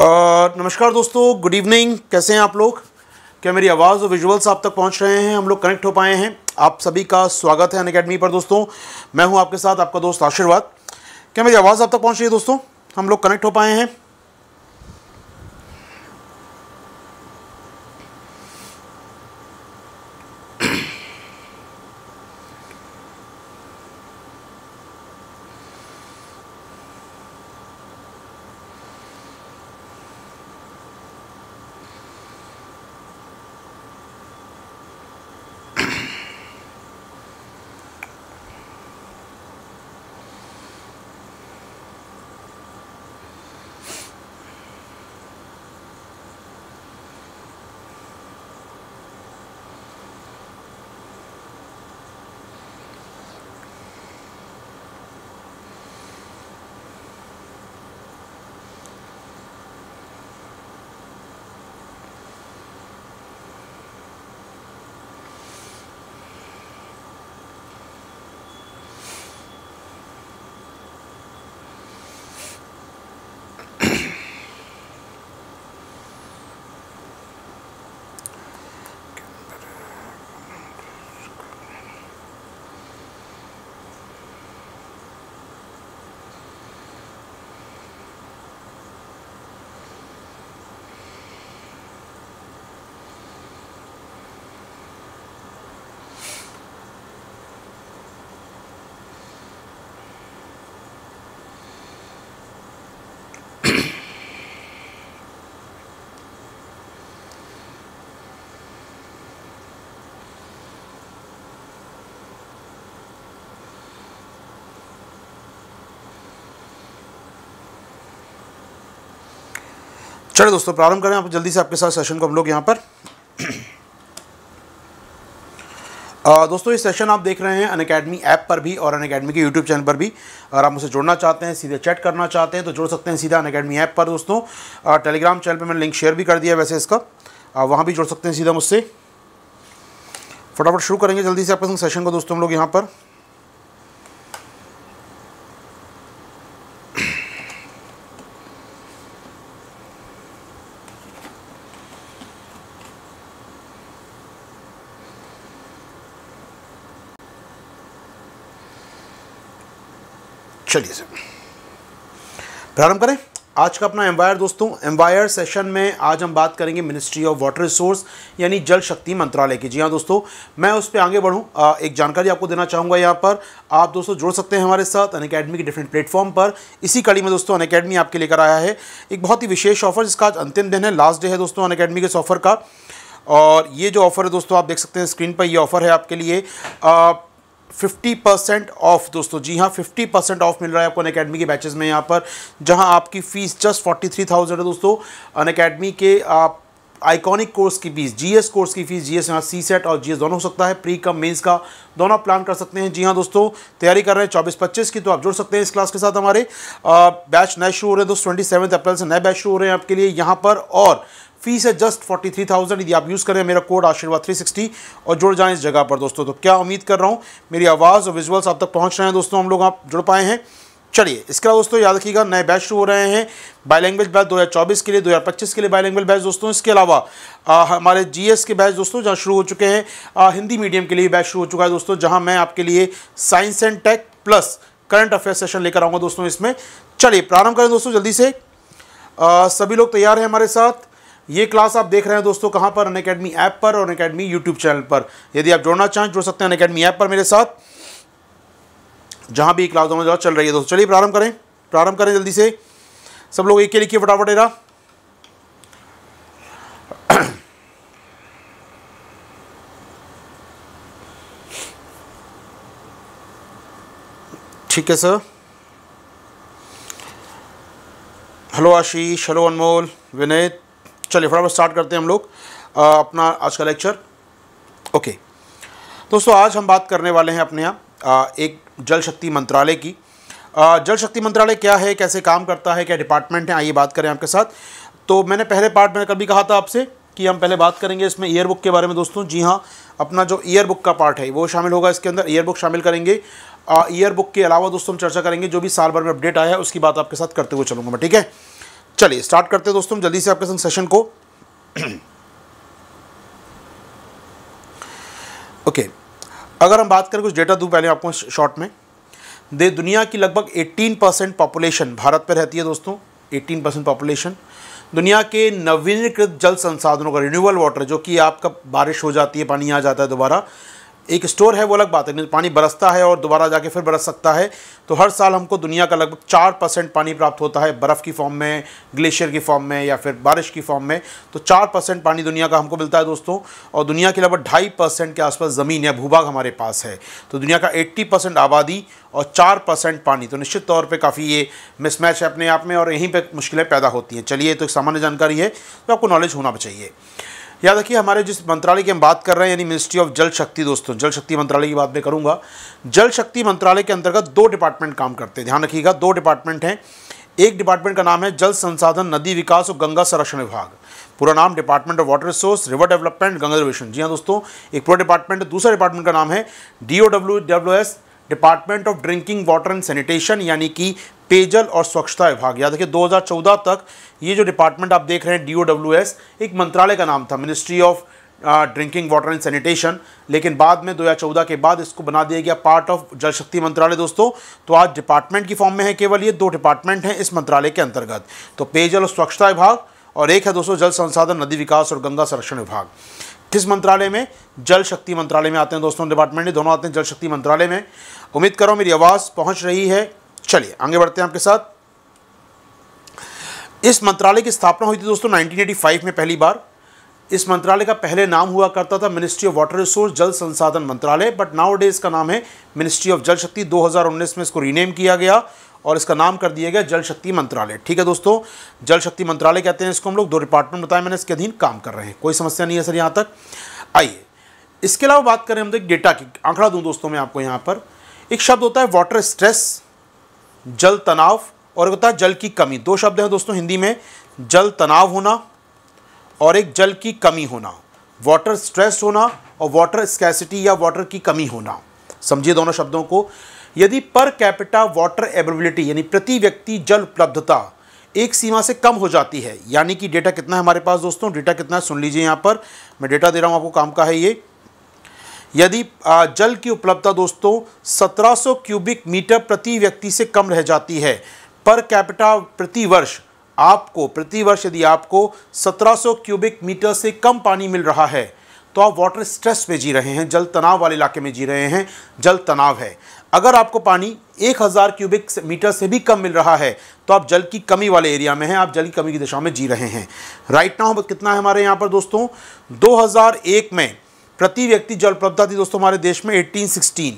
नमस्कार दोस्तों good evening कैसे हैं आप लोग क्या मेरी आवाज़ और विजुअल्स आप तक पहुंच रहे हैं हम लोग कनेक्ट हो पाए हैं आप सभी का स्वागत है अन अकेडमी पर दोस्तों मैं हूं आपके साथ आपका दोस्त आशीर्वाद क्या मेरी आवाज़ आप तक पहुंच रही है दोस्तों हम लोग कनेक्ट हो पाए हैं चलिए दोस्तों प्रारंभ करें आप जल्दी से आपके साथ सेशन को हम लोग यहाँ पर आ, दोस्तों ये सेशन आप देख रहे हैं अन अकेडमी ऐप पर भी और अन अकेडमी के यूट्यूब चैनल पर भी अगर आप मुझसे जुड़ना चाहते हैं सीधे चैट करना चाहते हैं तो जुड़ सकते हैं सीधा अन अकेडमी ऐप पर दोस्तों टेलीग्राम चैनल पर मैंने लिंक शेयर भी कर दिया वैसे इसका आ, वहाँ भी जुड़ सकते हैं सीधा मुझसे फटाफट शुरू करेंगे जल्दी से आपके सेशन को दोस्तों हम लोग यहाँ पर चलिए सर प्रारंभ करें आज का अपना एम्वायर दोस्तों एम्वायर सेशन में आज हम बात करेंगे मिनिस्ट्री ऑफ वाटर रिसोर्स यानी जल शक्ति मंत्रालय की जी हाँ दोस्तों मैं उस पर आगे बढ़ूँ एक जानकारी आपको देना चाहूँगा यहाँ पर आप दोस्तों जुड़ सकते हैं हमारे साथ अन अकेडमी के डिफरेंट प्लेटफॉर्म पर इसी कड़ी में दोस्तों अन अकेडमी आपके लेकर आया है एक बहुत ही विशेष ऑफर जिसका आज अंतिम दिन है लास्ट डे है दोस्तों अन अकेडमी के इस ऑफर का और ये जो ऑफ़र है दोस्तों आप देख सकते हैं स्क्रीन पर ये ऑफ़र है आपके लिए फिफ्टी परसेंट ऑफ दोस्तों जी हाँ फिफ्टी परसेंट ऑफ मिल रहा है आपको अन अकेडमी के बैचेज में यहाँ पर जहाँ आपकी fees just forty three thousand है दोस्तों अन अकेडमी के आप आइकॉनिक कोर्स की फीस जीएस कोर्स की फीस जीएस यहाँ सी सेट और जीएस दोनों हो सकता है प्री कम मेंस का दोनों प्लान कर सकते हैं जी हाँ दोस्तों तैयारी कर रहे हैं चौबीस पच्चीस की तो आप जुड़ सकते हैं इस क्लास के साथ हमारे बैच नए शुरू हो रहे हैं दोस्तों ट्वेंटी अप्रैल से नए बैच शुरू हो रहे हैं आपके लिए यहाँ पर और फीस है जस्ट फोर्टी थ्री थाउजेंड यदि आप यूज़ करें मेरा कोड आशीर्वाद थ्री सिक्सटी और जुड़ जाएं इस जगह पर दोस्तों तो क्या उम्मीद कर रहा हूँ मेरी आवाज़ और विजुअल्स आप तक पहुँच रहे हैं दोस्तों हम लोग आप जुड़ पाए हैं चलिए इसके अलावा दोस्तों याद रखिएगा नए बैच शुरू हो रहे हैं बाई लैंग्वेज बैच चौबीस के लिए पच्चीस के लिए बाई लैंग्वेज बैच दोस्तों इसके अलावा हमारे हमारे एस के बैच दोस्तों जहाँ शुरू हो चुके हैं हिंदी मीडियम के लिए बैच शुरू हो चुका है दोस्तों जहाँ मैं आपके लिए science and tech plus current affair session लेकर आऊँगा दोस्तों इसमें चलिए प्रारंभ करें दोस्तों जल्दी से आ, सभी लोग तैयार हैं हमारे साथ ये क्लास आप देख रहे हैं दोस्तों कहाँ पर अन अकेडमी ऐप पर और अन अकेडमी यूट्यूब चैनल पर यदि आप जोड़ना चाहें जोड़ सकते हैं अन अकेडमी ऐप पर मेरे साथ जहाँ भी क्लास दोनों चल रही है दोस्तों चलिए प्रारंभ करें प्रारंभ करें जल्दी से सब लोग एक के लिखिए फटाफट एरा ठीक है sir hello Ashish hello Anmol Vineet चलिए फटाफट स्टार्ट करते हैं हम लोग अपना आज का लेक्चर ओके दोस्तों आज हम बात करने वाले हैं अपने यहाँ एक जल शक्ति मंत्रालय की जल शक्ति मंत्रालय क्या है कैसे काम करता है क्या डिपार्टमेंट है आइए बात करें आपके साथ तो मैंने पहले पार्ट में कभी कहा था आपसे कि हम पहले बात करेंगे इसमें ईयर बुक के बारे में दोस्तों जी हाँ अपना जो ईयर बुक का पार्ट है वो शामिल होगा इसके अंदर ईयर बुक शामिल करेंगे ईयर बुक के अलावा दोस्तों हम चर्चा करेंगे जो भी साल भर में अपडेट आया है उसकी बात आपके साथ करते हुए चलूँगा मैं ठीक है चलिए स्टार्ट करते हैं दोस्तों जल्दी से आपके संग सेशन को ओके okay. अगर हम बात करें कुछ डेटा दूं पहले आपको शॉर्ट में दे दुनिया की लगभग 18 परसेंट पॉपुलेशन भारत पर रहती है दोस्तों 18 परसेंट पॉपुलेशन दुनिया के नवीनीकृत जल संसाधनों का रिन्यूअल वाटर जो कि आपका बारिश हो जाती है पानी आ जाता है दोबारा एक स्टोर है वो अलग बात है पानी बरसता है और दोबारा जाके फिर बरस सकता है तो हर साल हमको दुनिया का लगभग चार परसेंट पानी प्राप्त होता है बर्फ़ की फॉर्म में ग्लेशियर की फॉर्म में या फिर बारिश की फॉर्म में तो चार परसेंट पानी दुनिया का हमको मिलता है दोस्तों और दुनिया के लगभग ढाई परसेंट के आसपास ज़मीन या भूभाग हमारे पास है तो दुनिया का एट्टी परसेंट आबादी और चार परसेंट पानी तो निश्चित तौर पर काफ़ी ये मिसमैच है अपने आप में और यहीं पर मुश्किलें पैदा होती हैं चलिए तो एक सामान्य जानकारी है तो आपको नॉलेज होना चाहिए याद रखिए हमारे जिस मंत्रालय की हम बात कर रहे हैं यानी मिनिस्ट्री ऑफ जल शक्ति दोस्तों जल शक्ति मंत्रालय की बात मैं करूंगा जल शक्ति मंत्रालय के अंतर्गत दो डिपार्टमेंट काम करते हैं ध्यान रखिएगा दो डिपार्टमेंट हैं एक डिपार्टमेंट का नाम है जल संसाधन नदी विकास और गंगा संरक्षण विभाग पूरा नाम department of water resource river development Ganga रिवेशन जी हाँ दोस्तों एक पूरा डिपार्टमेंट है दूसरा डिपार्टमेंट का नाम है D W W S department of drinking water and sanitation यानी कि पेयजल और स्वच्छता विभाग याद रखिए 2014 तक ये जो डिपार्टमेंट आप देख रहे हैं डी एक मंत्रालय का नाम था ministry of drinking water and sanitation लेकिन बाद में 2014 के बाद इसको बना दिया गया पार्ट ऑफ जल शक्ति मंत्रालय दोस्तों तो आज डिपार्टमेंट की फॉर्म में है केवल ये दो डिपार्टमेंट हैं इस मंत्रालय के अंतर्गत तो पेयजल और स्वच्छता विभाग और एक है दोस्तों जल संसाधन नदी विकास और गंगा संरक्षण विभाग किस मंत्रालय में जल शक्ति मंत्रालय में आते हैं दोस्तों डिपार्टमेंट दोनों आते हैं जल शक्ति मंत्रालय में उम्मीद करो मेरी आवाज़ पहुँच रही है चलिए आगे बढ़ते हैं आपके साथ इस मंत्रालय की स्थापना हुई थी दोस्तों 1985 में पहली बार इस मंत्रालय का पहले नाम हुआ करता था मिनिस्ट्री ऑफ वाटर रिसोर्स जल संसाधन मंत्रालय बट नाउ डे इसका नाम है मिनिस्ट्री ऑफ जल शक्ति 2019 में इसको रीनेम किया गया और इसका नाम कर दिया गया जल शक्ति मंत्रालय ठीक है दोस्तों जल शक्ति मंत्रालय कहते हैं इसको हम लोग दो डिपार्टमेंट बताए मैंने इसके अधीन काम कर रहे हैं कोई समस्या नहीं है सर यहाँ तक आइए इसके अलावा बात करें हम तो एक डेटा की आंकड़ा दूँ दोस्तों मैं आपको यहाँ पर एक शब्द होता है वाटर स्ट्रेस जल तनाव और एक होता है जल की कमी दो शब्द हैं दोस्तों हिंदी में जल तनाव होना और एक जल की कमी होना वाटर स्ट्रेस होना और वाटर स्कैसिटी या वाटर की कमी होना समझिए दोनों शब्दों को यदि पर कैपिटा वाटर एवेबिलिटी यानी प्रति व्यक्ति जल उपलब्धता एक सीमा से कम हो जाती है यानी कि डेटा कितना है हमारे पास दोस्तों डेटा कितना है सुन लीजिए यहाँ पर मैं डेटा दे रहा हूँ आपको काम का है ये यदि जल की उपलब्धता दोस्तों 1700 क्यूबिक मीटर प्रति व्यक्ति से कम रह जाती है पर कैपिटा प्रति वर्ष आपको प्रति वर्ष यदि आपको 1700 क्यूबिक मीटर से कम पानी मिल रहा है तो आप वाटर स्ट्रेस में जी रहे हैं जल तनाव वाले इलाके में जी रहे हैं जल तनाव है अगर आपको पानी 1000 क्यूबिक मीटर से भी कम मिल रहा है तो आप जल की कमी वाले एरिया में हैं आप जल की कमी की दिशा में जी रहे हैं राइट नाउ कितना है हमारे यहाँ पर दोस्तों 2001 में प्रति व्यक्ति जल उपलब्धता थी दोस्तों हमारे देश में 1816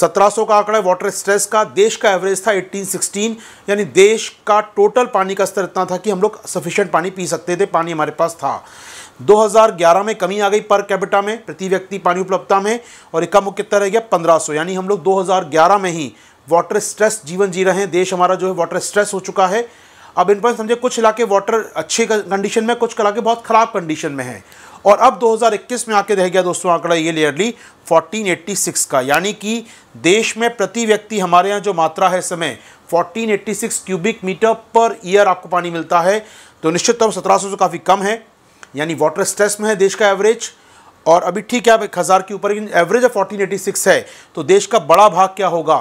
1700 का आंकड़ा वाटर स्ट्रेस का देश का एवरेज था 1816 यानी देश का टोटल पानी का स्तर इतना था कि हम लोग सफिशेंट पानी पी सकते थे पानी हमारे पास था 2011 में कमी आ गई पर कैपिटा में प्रति व्यक्ति पानी उपलब्धता में और इक्का मुख्य रह गया 1500 यानी हम लोग 2011 में ही वाटर स्ट्रेस जीवन जी रहे हैं देश हमारा जो है वाटर स्ट्रेस हो चुका है अब इन पर समझे कुछ इलाके वाटर अच्छे कंडीशन में कुछ इलाके बहुत ख़राब कंडीशन में हैं और अब 2021 में आके रह गया दोस्तों आंकड़ा ये लेयरली 1486 का यानी कि देश में प्रति व्यक्ति हमारे यहाँ जो मात्रा है समय 1486 क्यूबिक मीटर पर ईयर आपको पानी मिलता है तो निश्चित तौर सत्रह सौ काफ़ी कम है यानी वाटर स्ट्रेस में है देश का एवरेज और अभी ठीक है अब एक हज़ार के ऊपर एवरेज ऑफ 1486 है तो देश का बड़ा भाग क्या होगा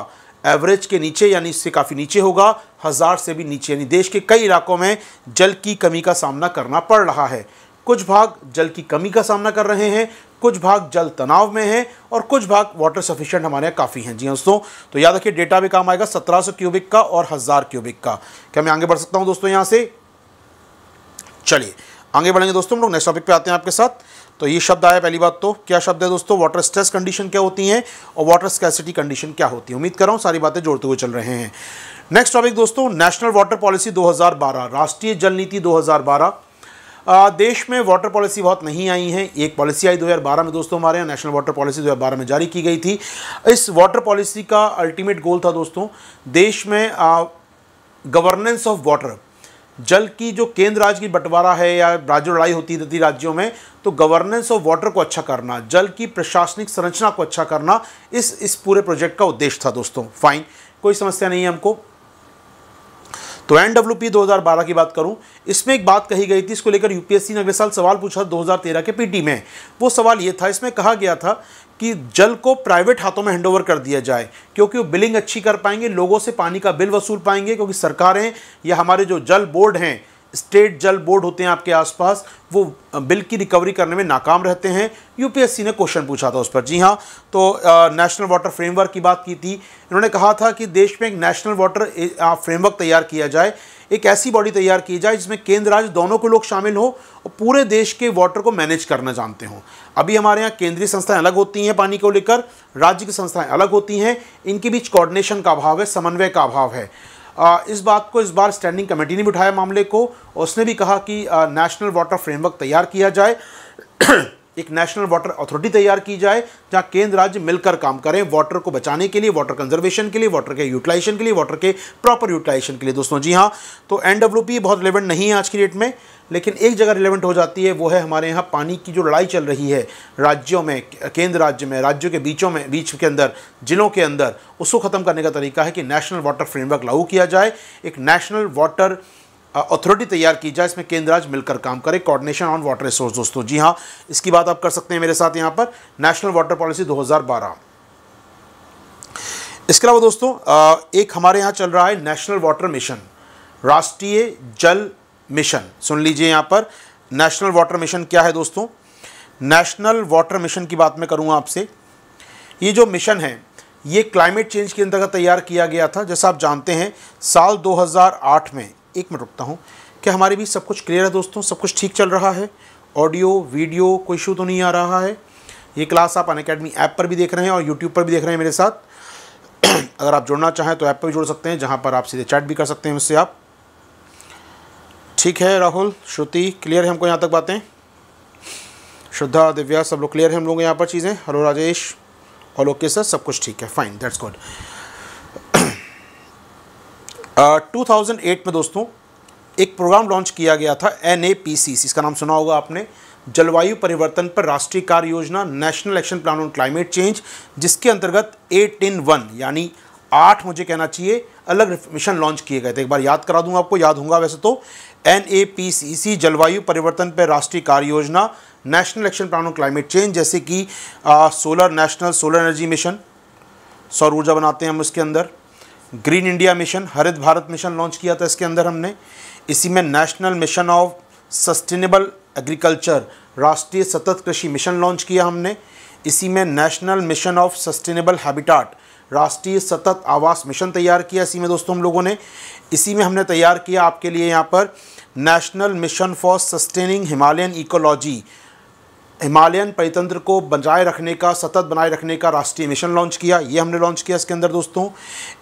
एवरेज के नीचे यानी इससे काफ़ी नीचे होगा हज़ार से भी नीचे यानी देश के कई इलाकों में जल की कमी का सामना करना पड़ रहा है कुछ भाग जल की कमी का सामना कर रहे हैं कुछ भाग जल तनाव में है और कुछ भाग वाटर सफिशिएंट हमारे यहाँ काफ़ी हैं जी हाँ दोस्तों तो याद रखिए डेटा भी काम आएगा 1700 क्यूबिक का और हज़ार क्यूबिक का क्या मैं आगे बढ़ सकता हूँ दोस्तों यहाँ से चलिए आगे बढ़ेंगे दोस्तों हम लोग नेक्स्ट टॉपिक पे आते हैं आपके साथ तो ये शब्द आया पहली बात तो क्या शब्द है दोस्तों वाटर स्ट्रेस कंडीशन क्या होती है और वाटर स्कैसिटी कंडीशन क्या होती है उम्मीद कर रहा हूँ सारी बातें जोड़ते हुए चल रहे हैं नेक्स्ट टॉपिक दोस्तों नेशनल वाटर पॉलिसी 2012 राष्ट्रीय जल नीति 2012 आ, देश में वाटर पॉलिसी बहुत नहीं आई है एक पॉलिसी आई 2012 में दोस्तों हमारे यहाँ नेशनल वाटर पॉलिसी 2012 में जारी की गई थी इस वाटर पॉलिसी का अल्टीमेट गोल था दोस्तों देश में गवर्नेंस ऑफ वाटर जल की जो केंद्र राज्य की बंटवारा है या राज्यों लड़ाई होती रहती राज्यों में तो गवर्नेंस ऑफ वाटर को अच्छा करना जल की प्रशासनिक संरचना को अच्छा करना इस इस पूरे प्रोजेक्ट का उद्देश्य था दोस्तों फाइन कोई समस्या नहीं है हमको तो एन डब्ल्यू पी दो हज़ार बारह की बात करूँ इसमें एक बात कही गई थी इसको लेकर यूपीएससी ने अगले साल सवाल पूछा दो हज़ार तेरह के पीटी में वो सवाल ये था इसमें कहा गया था कि जल को प्राइवेट हाथों में हैंडओवर कर दिया जाए क्योंकि वो बिलिंग अच्छी कर पाएंगे लोगों से पानी का बिल वसूल पाएंगे क्योंकि सरकारें या हमारे जो जल बोर्ड हैं स्टेट जल बोर्ड होते हैं आपके आसपास वो बिल की रिकवरी करने में नाकाम रहते हैं यूपीएससी ने क्वेश्चन पूछा था उस पर जी हाँ तो आ, नेशनल वाटर फ्रेमवर्क की बात की थी इन्होंने कहा था कि देश में एक नेशनल वाटर फ्रेमवर्क तैयार किया जाए एक ऐसी बॉडी तैयार की जाए जिसमें केंद्र राज्य दोनों के लोग शामिल हों और पूरे देश के वाटर को मैनेज करना जानते हों अभी हमारे यहाँ केंद्रीय संस्थाएं अलग होती हैं पानी को लेकर राज्य की संस्थाएं अलग होती हैं इनके बीच कोऑर्डिनेशन का अभाव है समन्वय का अभाव है इस बात को इस बार स्टैंडिंग कमेटी ने भी उठाया मामले को और उसने भी कहा कि नेशनल वाटर फ्रेमवर्क तैयार किया जाए एक नेशनल वाटर अथॉरिटी तैयार की जाए जहां केंद्र राज्य मिलकर काम करें वाटर को बचाने के लिए वाटर कंजर्वेशन के लिए वाटर के यूटिलाइजेशन के लिए वाटर के प्रॉपर यूटिलाइजेशन के लिए दोस्तों जी हाँ तो एन बहुत रिलेवेंट नहीं है आज की डेट में लेकिन एक जगह रिलेवेंट हो जाती है वो है हमारे यहाँ पानी की जो लड़ाई चल रही है राज्यों में केंद्र राज्य में राज्यों के बीचों में बीच के अंदर जिलों के अंदर उसको ख़त्म करने का तरीका है कि नेशनल वाटर फ्रेमवर्क लागू किया जाए एक नेशनल वाटर अथॉरिटी तैयार की जाए इसमें केंद्र राज्य मिलकर काम करे कोऑर्डिनेशन ऑन वाटर रिसोर्स दोस्तों जी हाँ इसकी बात आप कर सकते हैं मेरे साथ यहाँ पर नेशनल वाटर पॉलिसी 2012 इसके अलावा दोस्तों एक हमारे यहाँ चल रहा है नेशनल वाटर मिशन राष्ट्रीय जल मिशन सुन लीजिए यहाँ पर नेशनल वाटर मिशन क्या है दोस्तों नेशनल वाटर मिशन की बात मैं करूँगा आपसे ये जो मिशन है ये क्लाइमेट चेंज के अंतर्गत तैयार किया गया था जैसा आप जानते हैं साल 2008 में एक मिनट रुकता हूँ क्या हमारे भी सब कुछ क्लियर है दोस्तों सब कुछ ठीक चल रहा है ऑडियो वीडियो कोई इशू तो नहीं आ रहा है ये क्लास आप अन अकेडमी ऐप पर भी देख रहे हैं और यूट्यूब पर भी देख रहे हैं मेरे साथ अगर आप जुड़ना चाहें तो ऐप पर भी जुड़ सकते हैं जहाँ पर आप सीधे चैट भी कर सकते हैं उससे आप ठीक है राहुल श्रुति क्लियर है हमको यहाँ तक बातें श्रद्धा दिव्या सब लोग क्लियर है हम लोग यहाँ पर चीज़ें हेलो राजेश और ओके सर सब कुछ ठीक है फाइन दैट्स गुड 2008 में दोस्तों एक प्रोग्राम लॉन्च किया गया था एन इसका नाम सुना होगा आपने जलवायु परिवर्तन पर राष्ट्रीय कार्य योजना national action plan on climate change जिसके अंतर्गत एट इन वन यानी आठ मुझे कहना चाहिए अलग मिशन लॉन्च किए गए थे एक बार याद करा दूँ आपको याद होगा वैसे तो एन ए पी सी सी जलवायु परिवर्तन पर राष्ट्रीय कार्य योजना national action plan on climate change जैसे कि solar national solar energy mission सौर ऊर्जा बनाते हैं हम उसके अंदर ग्रीन इंडिया मिशन हरित भारत मिशन लॉन्च किया था इसके अंदर हमने इसी में national mission of sustainable agriculture राष्ट्रीय सतत कृषि मिशन लॉन्च किया हमने इसी में national mission of sustainable habitat राष्ट्रीय सतत आवास मिशन तैयार किया इसी में दोस्तों हम लोगों ने इसी में हमने तैयार किया आपके लिए यहाँ पर national mission for sustaining Himalayan ecology Himalayan परितंत्र को बनाए रखने का सतत बनाए रखने का राष्ट्रीय मिशन लॉन्च किया ये हमने लॉन्च किया इसके अंदर दोस्तों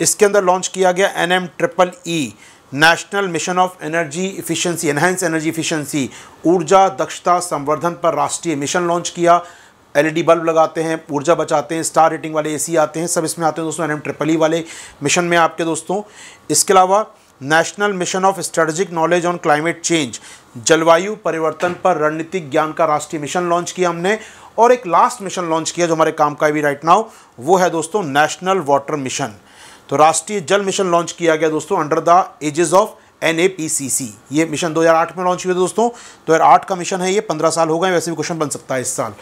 इसके अंदर लॉन्च किया गया N M triple E national mission of energy efficiency enhance energy efficiency ऊर्जा दक्षता संवर्धन पर राष्ट्रीय मिशन लॉन्च किया एलईडी बल्ब लगाते हैं ऊर्जा बचाते हैं स्टार रेटिंग वाले एसी आते हैं सब इसमें आते हैं दोस्तों एन एम ट्रिपल ई वाले मिशन में आपके दोस्तों इसके अलावा national mission of strategic knowledge on climate change जलवायु परिवर्तन पर रणनीतिक ज्ञान का राष्ट्रीय मिशन लॉन्च किया हमने और एक लास्ट मिशन लॉन्च किया जो हमारे काम का भी राइट नाउ वो है दोस्तों नेशनल वाटर मिशन तो राष्ट्रीय जल मिशन लॉन्च किया गया दोस्तों under the aegis of N ये मिशन 2008 में लॉन्च हुआ दोस्तों 2008 का मिशन है ये 15 साल हो गए वैसे भी क्वेश्चन बन सकता है इस साल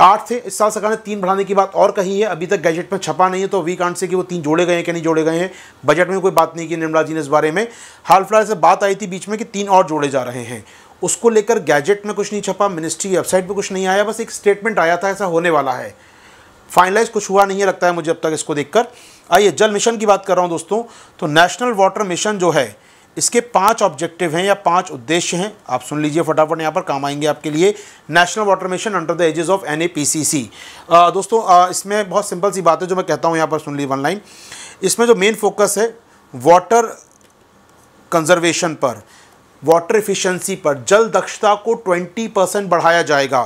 आठ थे इस साल सरकार ने तीन बढ़ाने की बात और कही है अभी तक गैजेट में छपा नहीं है तो वी कांड से कि वो तीन जोड़े गए हैं कि नहीं जोड़े गए हैं बजट में कोई बात नहीं की निर्मला जी ने इस बारे में हाल फिलहाल से बात आई थी बीच में कि तीन और जोड़े जा रहे हैं उसको लेकर गैजेट में कुछ नहीं छपा मिनिस्ट्री की वेबसाइट पर कुछ नहीं आया बस एक स्टेटमेंट आया था ऐसा होने वाला है फाइनलाइज कुछ हुआ नहीं है लगता है मुझे अब तक इसको देखकर आइए जल मिशन की बात कर रहा हूँ दोस्तों तो नेशनल वाटर मिशन जो है इसके पांच ऑब्जेक्टिव हैं या पांच उद्देश्य हैं आप सुन लीजिए फटाफट यहाँ पर काम आएंगे आपके लिए national water mission under the aegis of N दोस्तों आ, इसमें बहुत सिंपल सी बात है जो मैं कहता हूँ यहाँ पर सुन ली वन लाइन इसमें जो मेन फोकस है वाटर कंजर्वेशन पर वाटर इफिशिएंसी पर जल दक्षता को 20 परसेंट बढ़ाया जाएगा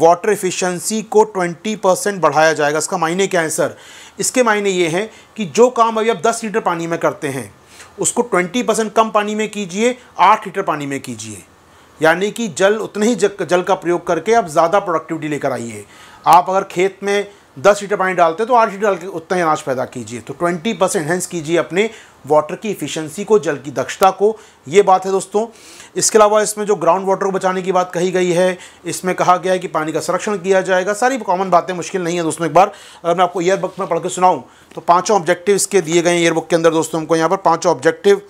वाटर इफिशिएंसी को 20 परसेंट बढ़ाया जाएगा इसका मायने क्या है सर इसके मायने ये हैं कि जो काम अभी आप 10 लीटर पानी में करते हैं उसको 20 परसेंट कम पानी में कीजिए 8 लीटर पानी में कीजिए यानी कि जल उतने ही जल का प्रयोग करके आप ज़्यादा प्रोडक्टिविटी लेकर आइए आप अगर खेत में दस लीटर पानी डालते हैं तो आठ लीटर डाल के उतना ही अनाज पैदा कीजिए तो ट्वेंटी परसेंट एनहेंस कीजिए अपने वाटर की इफ़िशेंसी को जल की दक्षता को ये बात है दोस्तों इसके अलावा इसमें जो ग्राउंड वाटर को बचाने की बात कही गई है इसमें कहा गया है कि पानी का संरक्षण किया जाएगा सारी कॉमन बातें मुश्किल नहीं है दोस्तों एक बार अगर मैं आपको ईयरबुक में पढ़ के सुनाऊँ तो पाँचों ऑब्जेक्टिव इसके दिए गए हैं ईयरबुक के अंदर दोस्तों हमको यहाँ पर पाँचों ऑब्जेक्टिव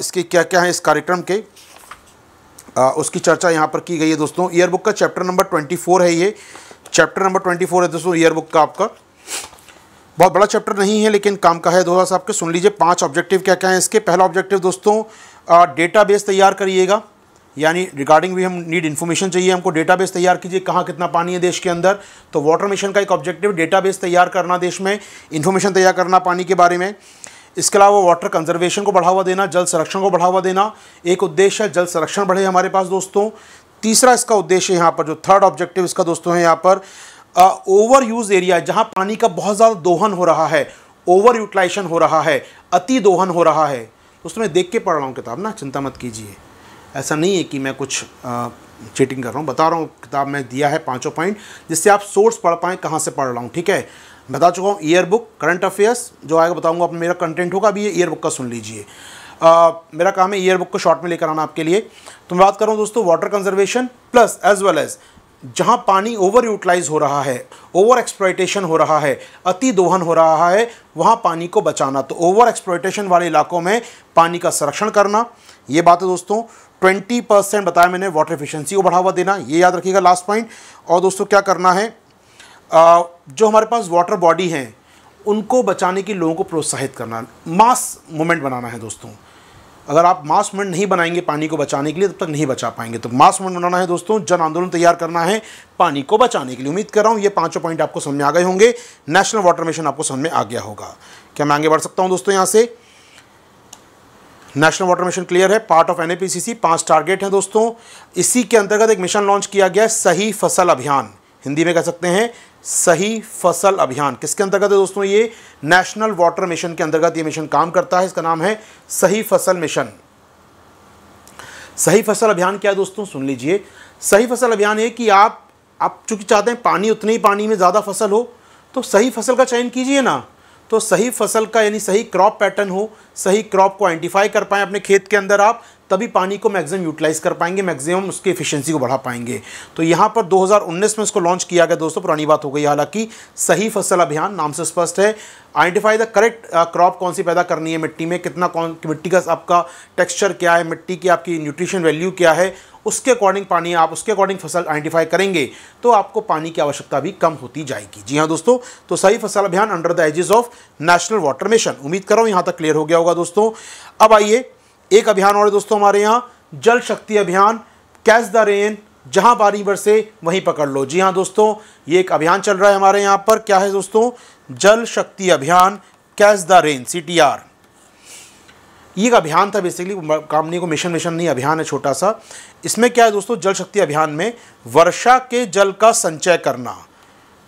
इसके क्या क्या हैं इस कार्यक्रम के आ, उसकी चर्चा यहाँ पर की गई है दोस्तों ईयरबुक का चैप्टर नंबर ट्वेंटी फोर है ये चैप्टर नंबर ट्वेंटी फोर है दोस्तों ईयरबुक का आपका बहुत बड़ा चैप्टर नहीं है लेकिन काम का है दोस्तों साहब के सुन लीजिए पांच ऑब्जेक्टिव क्या क्या हैं इसके पहला ऑब्जेक्टिव दोस्तों डेटाबेस तैयार करिएगा यानी रिगार्डिंग भी हम नीड इन्फॉर्मेशन चाहिए हमको डेटाबेस तैयार कीजिए कहाँ कितना पानी है देश के अंदर तो वाटर मिशन का एक ऑब्जेक्टिव डेटाबेस तैयार करना देश में इन्फॉर्मेशन तैयार करना पानी के बारे में इसके अलावा वाटर कंजर्वेशन को बढ़ावा देना जल संरक्षण को बढ़ावा देना एक उद्देश्य है जल संरक्षण बढ़े हमारे पास दोस्तों तीसरा इसका उद्देश्य यहाँ पर जो थर्ड ऑब्जेक्टिव इसका दोस्तों है यहाँ पर ओवर यूज एरिया जहाँ पानी का बहुत ज़्यादा दोहन हो रहा है ओवर यूटिलाइजेशन हो रहा है अति दोहन हो रहा है दोस्तों मैं देख के पढ़ रहा हूँ किताब ना चिंता मत कीजिए ऐसा नहीं है कि मैं कुछ चीटिंग कर रहा हूँ बता रहा हूँ किताब में दिया है पाँचों पॉइंट जिससे आप सोर्स पढ़ पाएँ कहाँ से पढ़ रहा हूँ ठीक है बता चुका हूँ ईयर बुक करंट अफेयर्स जो आएगा बताऊँगा अब मेरा कंटेंट होगा अभी ये ईयर बुक का सुन लीजिए मेरा काम है ईयर बुक को शॉर्ट में लेकर आना आपके लिए तो मैं बात कर रहा हूँ दोस्तों water conservation plus as well as जहाँ पानी ओवर यूटिलाइज हो रहा है ओवर एक्सप्लाइटेशन हो रहा है अति दोहन हो रहा है वहाँ पानी को बचाना तो ओवर एक्सप्लॉयटेशन वाले इलाकों में पानी का संरक्षण करना ये बात है दोस्तों 20 परसेंट बताया मैंने वाटर एफिशिएंसी को बढ़ावा देना ये याद रखिएगा लास्ट पॉइंट और दोस्तों क्या करना है आ, जो हमारे पास वाटर बॉडी हैं उनको बचाने के लोगों को प्रोत्साहित करना मास मूवमेंट बनाना है दोस्तों अगर आप मास मूवमेंट नहीं बनाएंगे पानी को बचाने के लिए तब तक नहीं बचा पाएंगे तो मास मूवमेंट बनाना है दोस्तों जन आंदोलन तैयार करना है पानी को बचाने के लिए उम्मीद कर रहा हूँ ये पांचों पॉइंट आपको समझ में आ गए होंगे नेशनल वाटर मिशन आपको समझ में आ गया होगा क्या मैं आगे बढ़ सकता हूँ दोस्तों यहाँ से नेशनल वाटर मिशन क्लियर है पार्ट ऑफ एन पांच टारगेट हैं दोस्तों इसी के अंतर्गत एक मिशन लॉन्च किया गया सही फसल अभियान हिंदी में कह सकते हैं सही फसल अभियान किसके अंतर्गत है दोस्तों ये नेशनल वाटर मिशन के अंतर्गत ये मिशन काम करता है इसका नाम है सही फसल मिशन सही फसल अभियान क्या है दोस्तों सुन लीजिए सही फसल अभियान ये कि आप आप चूंकि चाहते हैं पानी उतने ही पानी में ज़्यादा फसल हो तो सही फसल का चयन कीजिए ना तो सही फसल का यानी सही क्रॉप पैटर्न हो सही क्रॉप को आइडेंटिफाई कर पाएँ अपने खेत के अंदर आप तभी पानी को मैक्सिमम यूटिलाइज़ कर पाएंगे मैक्सिमम उसकी एफिशिएंसी को बढ़ा पाएंगे तो यहाँ पर 2019 में इसको लॉन्च किया गया दोस्तों पुरानी बात हो गई हालांकि सही फसल अभियान नाम से स्पष्ट है आइडेंटिफाई द करेक्ट क्रॉप कौन सी पैदा करनी है मिट्टी में कितना कौन मिट्टी का आपका टेक्स्चर क्या है मिट्टी की आपकी न्यूट्रिशन वैल्यू क्या है उसके अकॉर्डिंग पानी आप उसके अकॉर्डिंग फसल आइडेंटिफाई करेंगे तो आपको पानी की आवश्यकता भी कम होती जाएगी जी हाँ दोस्तों तो सही फसल अभियान under the aegis of national water mission उम्मीद करो यहाँ तक क्लियर हो गया होगा दोस्तों अब आइए एक अभियान और दोस्तों हमारे यहाँ जल Shakti Abhiyan catch the rain जहाँ बारी बरसे वहीं पकड़ लो जी हाँ दोस्तों ये एक अभियान चल रहा है हमारे यहाँ पर क्या है दोस्तों Jal Shakti Abhiyan catch the rain C T R ये एक अभियान था बेसिकली नहीं को मिशन मिशन नहीं अभियान है छोटा सा इसमें क्या है दोस्तों जल शक्ति अभियान में वर्षा के जल का संचय करना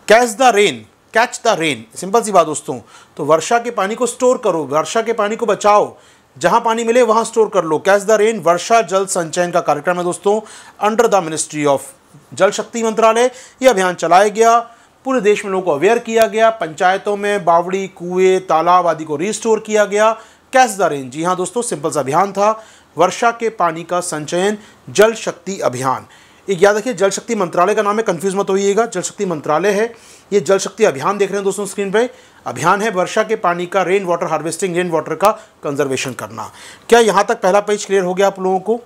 catch the rain catch the rain simple सी बात दोस्तों तो वर्षा के पानी को स्टोर करो वर्षा के पानी को बचाओ जहां पानी मिले वहां स्टोर कर लो कैच द रेन वर्षा जल संचयन का कार्यक्रम है दोस्तों अंडर द मिनिस्ट्री ऑफ जल शक्ति मंत्रालय ये अभियान चलाया गया पूरे देश में लोगों को अवेयर किया गया पंचायतों में बावड़ी कुएं तालाब आदि को रिस्टोर किया गया कैस द रेन जी हाँ दोस्तों सिंपल सा अभियान था वर्षा के पानी का संचयन जल शक्ति अभियान एक याद रखिए जल शक्ति मंत्रालय का नाम है कंफ्यूज मत होइएगा जल शक्ति मंत्रालय है ये जल शक्ति अभियान देख रहे हैं दोस्तों स्क्रीन पे अभियान है वर्षा के पानी का rain water harvesting rain water का कंजर्वेशन करना क्या यहाँ तक पहला पेज क्लियर हो गया आप लोगों को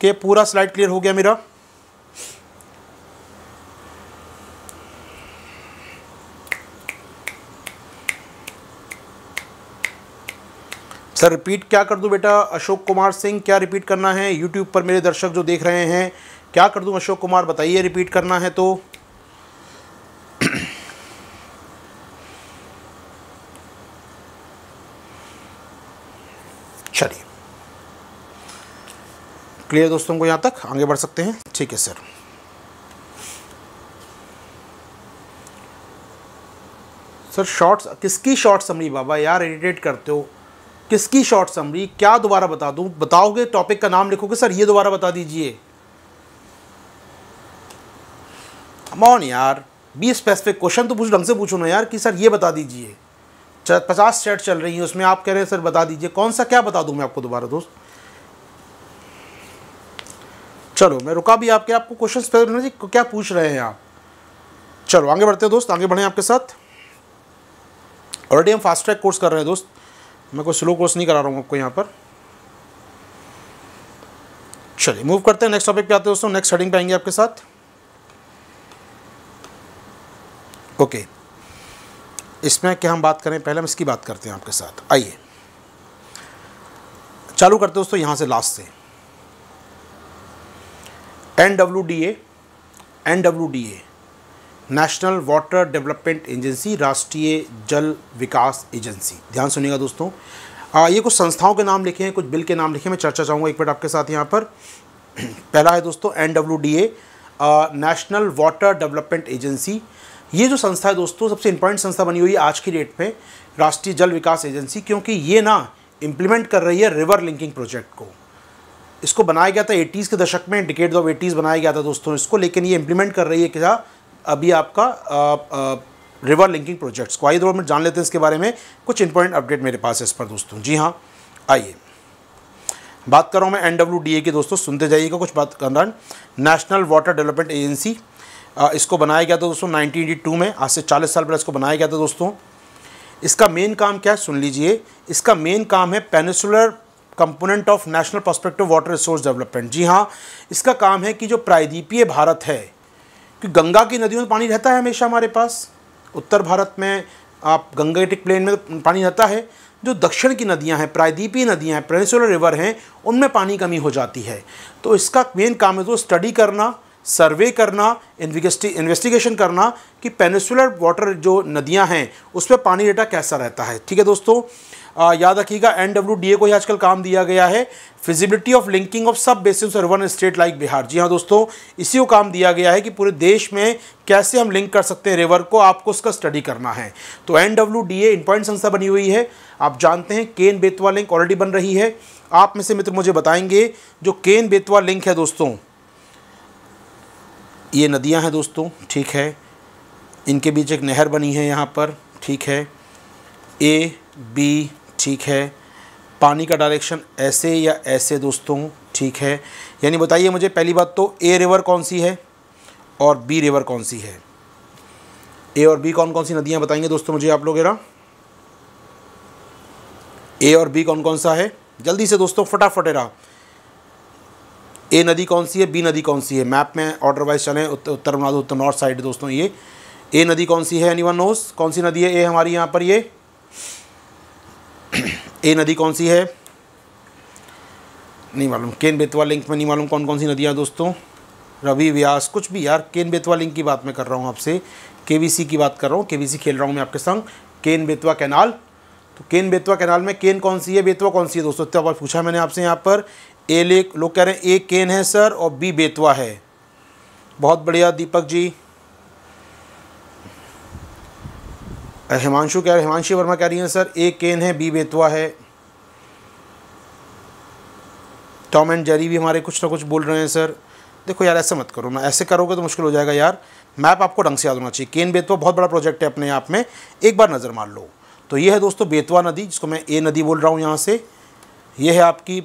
क्या पूरा स्लाइड क्लियर हो गया मेरा सर रिपीट क्या कर दूं बेटा अशोक कुमार सिंह क्या रिपीट करना है यूट्यूब पर मेरे दर्शक जो देख रहे हैं क्या कर दूं अशोक कुमार बताइए रिपीट करना है तो चलिए क्लियर दोस्तों को यहाँ तक आगे बढ़ सकते हैं ठीक है सर सर शॉर्ट्स किसकी शॉर्ट्स समरी बाबा यार एडिटेट करते हो किसकी शॉर्ट समरी क्या दोबारा बता दूं बताओगे टॉपिक का नाम लिखोगे सर ये दोबारा बता दीजिए अमौन यार बी स्पेसिफिक क्वेश्चन तो पूछ ढंग से पूछो ना यार कि सर ये बता दीजिए पचास सेट चल रही है उसमें आप कह रहे हैं सर बता दीजिए कौन सा क्या बता दूं मैं आपको दोबारा दोस्त चलो मैं रुका भी आपके आपको क्वेश्चन क्या पूछ रहे हैं आप चलो आगे बढ़ते हैं दोस्त आगे बढ़ें आपके साथ ऑलरेडी हम फास्ट ट्रैक कोर्स कर रहे हैं दोस्त मैं कोई स्लो कोर्स नहीं करा रहा हूँ आपको यहाँ पर चलिए मूव करते हैं नेक्स्ट टॉपिक पे आते हैं दोस्तों नेक्स्ट हेडिंग पे आएंगे आपके साथ ओके okay. इसमें क्या हम बात करें पहले हम इसकी बात करते हैं आपके साथ आइए चालू करते दोस्तों यहाँ से लास्ट से N W D A N W D A national water development agency राष्ट्रीय जल विकास एजेंसी ध्यान सुनिएगा दोस्तों आ, ये कुछ संस्थाओं के नाम लिखे हैं कुछ बिल के नाम लिखे मैं चर्चा चाहूँगा एक मिनट आपके साथ यहाँ पर पहला है दोस्तों N W D A national water development agency ये जो संस्था है दोस्तों सबसे इंपॉर्टेंट संस्था बनी हुई है आज की डेट में राष्ट्रीय जल विकास एजेंसी क्योंकि ये ना इम्प्लीमेंट कर रही है रिवर लिंकिंग प्रोजेक्ट को इसको बनाया गया था एटीज़ के दशक में डिकेट ऑफ एटीज़ बनाया गया था दोस्तों इसको लेकिन ये इम्प्लीमेंट कर रही है क्या अभी आपका रिवर लिंकिंग प्रोजेक्ट्स को आइए में जान लेते हैं इसके बारे में कुछ इंपॉर्टेंट अपडेट मेरे पास है इस पर दोस्तों जी हाँ आइए बात कर रहा हूँ मैं ए की दोस्तों सुनते जाइएगा कुछ बात कंदर नेशनल वाटर डेवलपमेंट एजेंसी इसको बनाया गया था दोस्तों नाइनटीन में आज से चालीस साल पहले इसको बनाया गया था दोस्तों इसका मेन काम क्या है सुन लीजिए इसका मेन काम है peninsular component of national perspective water resource development जी हाँ इसका काम है कि जो प्रायद्वीपीय भारत है कि गंगा की नदियों में पानी रहता है हमेशा हमारे पास उत्तर भारत में आप गंगेटिक प्लेन में तो पानी रहता है जो दक्षिण की नदियां हैं प्रायद्वीपीय नदियां हैं पेनिसुलर रिवर हैं उनमें पानी कमी हो जाती है तो इसका मेन काम है तो स्टडी करना सर्वे करना इन्वेस्टिगेशन करना कि पेनिसुलर वाटर जो नदियां हैं उस पर पानी डेटा कैसा रहता है ठीक है दोस्तों याद रखिएगा एन को ही आजकल काम दिया गया है feasibility of linking of sub basis one state like Bihar जी हाँ दोस्तों इसी को काम दिया गया है कि पूरे देश में कैसे हम लिंक कर सकते हैं रिवर को आपको उसका स्टडी करना है तो N W D A point संस्था बनी हुई है आप जानते हैं केन बेतवा लिंक ऑलरेडी बन रही है आप में से मित्र मुझे बताएंगे जो केन बेतवा लिंक है दोस्तों ये नदियां हैं दोस्तों ठीक है इनके बीच एक नहर बनी है यहाँ पर ठीक है ए बी ठीक है पानी का डायरेक्शन ऐसे या ऐसे दोस्तों ठीक है यानी बताइए मुझे पहली बात तो ए रिवर कौन सी है और बी रिवर कौन सी है ए और बी कौन कौन सी नदियाँ बताएंगे दोस्तों मुझे आप लोग ए और बी कौन कौन सा है जल्दी से दोस्तों फटाफट एरा ए नदी कौन सी है बी नदी कौन सी है मैप में ऑर्डर वाइज चले उत्तर बना दो उत्तर नॉर्थ साइड दोस्तों ये ए नदी कौन सी है एनी वन नोस कौन सी नदी है ए हमारी यहाँ पर ये ए नदी कौन सी है नहीं मालूम केन बेतवा लिंक में नहीं मालूम कौन कौन सी नदियाँ दोस्तों रवि व्यास कुछ भी यार केन बेतवा लिंक की बात मैं कर रहा हूँ आपसे केबीसी की बात कर रहा हूँ केबीसी खेल रहा हूँ मैं आपके संग केन बेतवा कैनाल तो केन बेतवा कैनाल में केन कौन सी है बेतवा कौन सी है दोस्तों इतना बार पूछा मैंने आपसे यहाँ पर ए लेक लोग कह रहे हैं ए केन है सर और बी बेतवा है बहुत बढ़िया दीपक जी हिमांशु कह रहे हिमांशी वर्मा कह रही हैं सर ए केन है बी बेतवा है टॉम एंड जेरी भी हमारे कुछ ना कुछ बोल रहे हैं सर देखो यार ऐसा मत करो ना ऐसे करोगे तो मुश्किल हो जाएगा यार मैप आपको ढंग से याद होना चाहिए केन बेतवा बहुत बड़ा प्रोजेक्ट है अपने आप में एक बार नज़र मार लो तो ये है दोस्तों बेतवा नदी जिसको मैं ए नदी बोल रहा हूँ यहाँ से ये है आपकी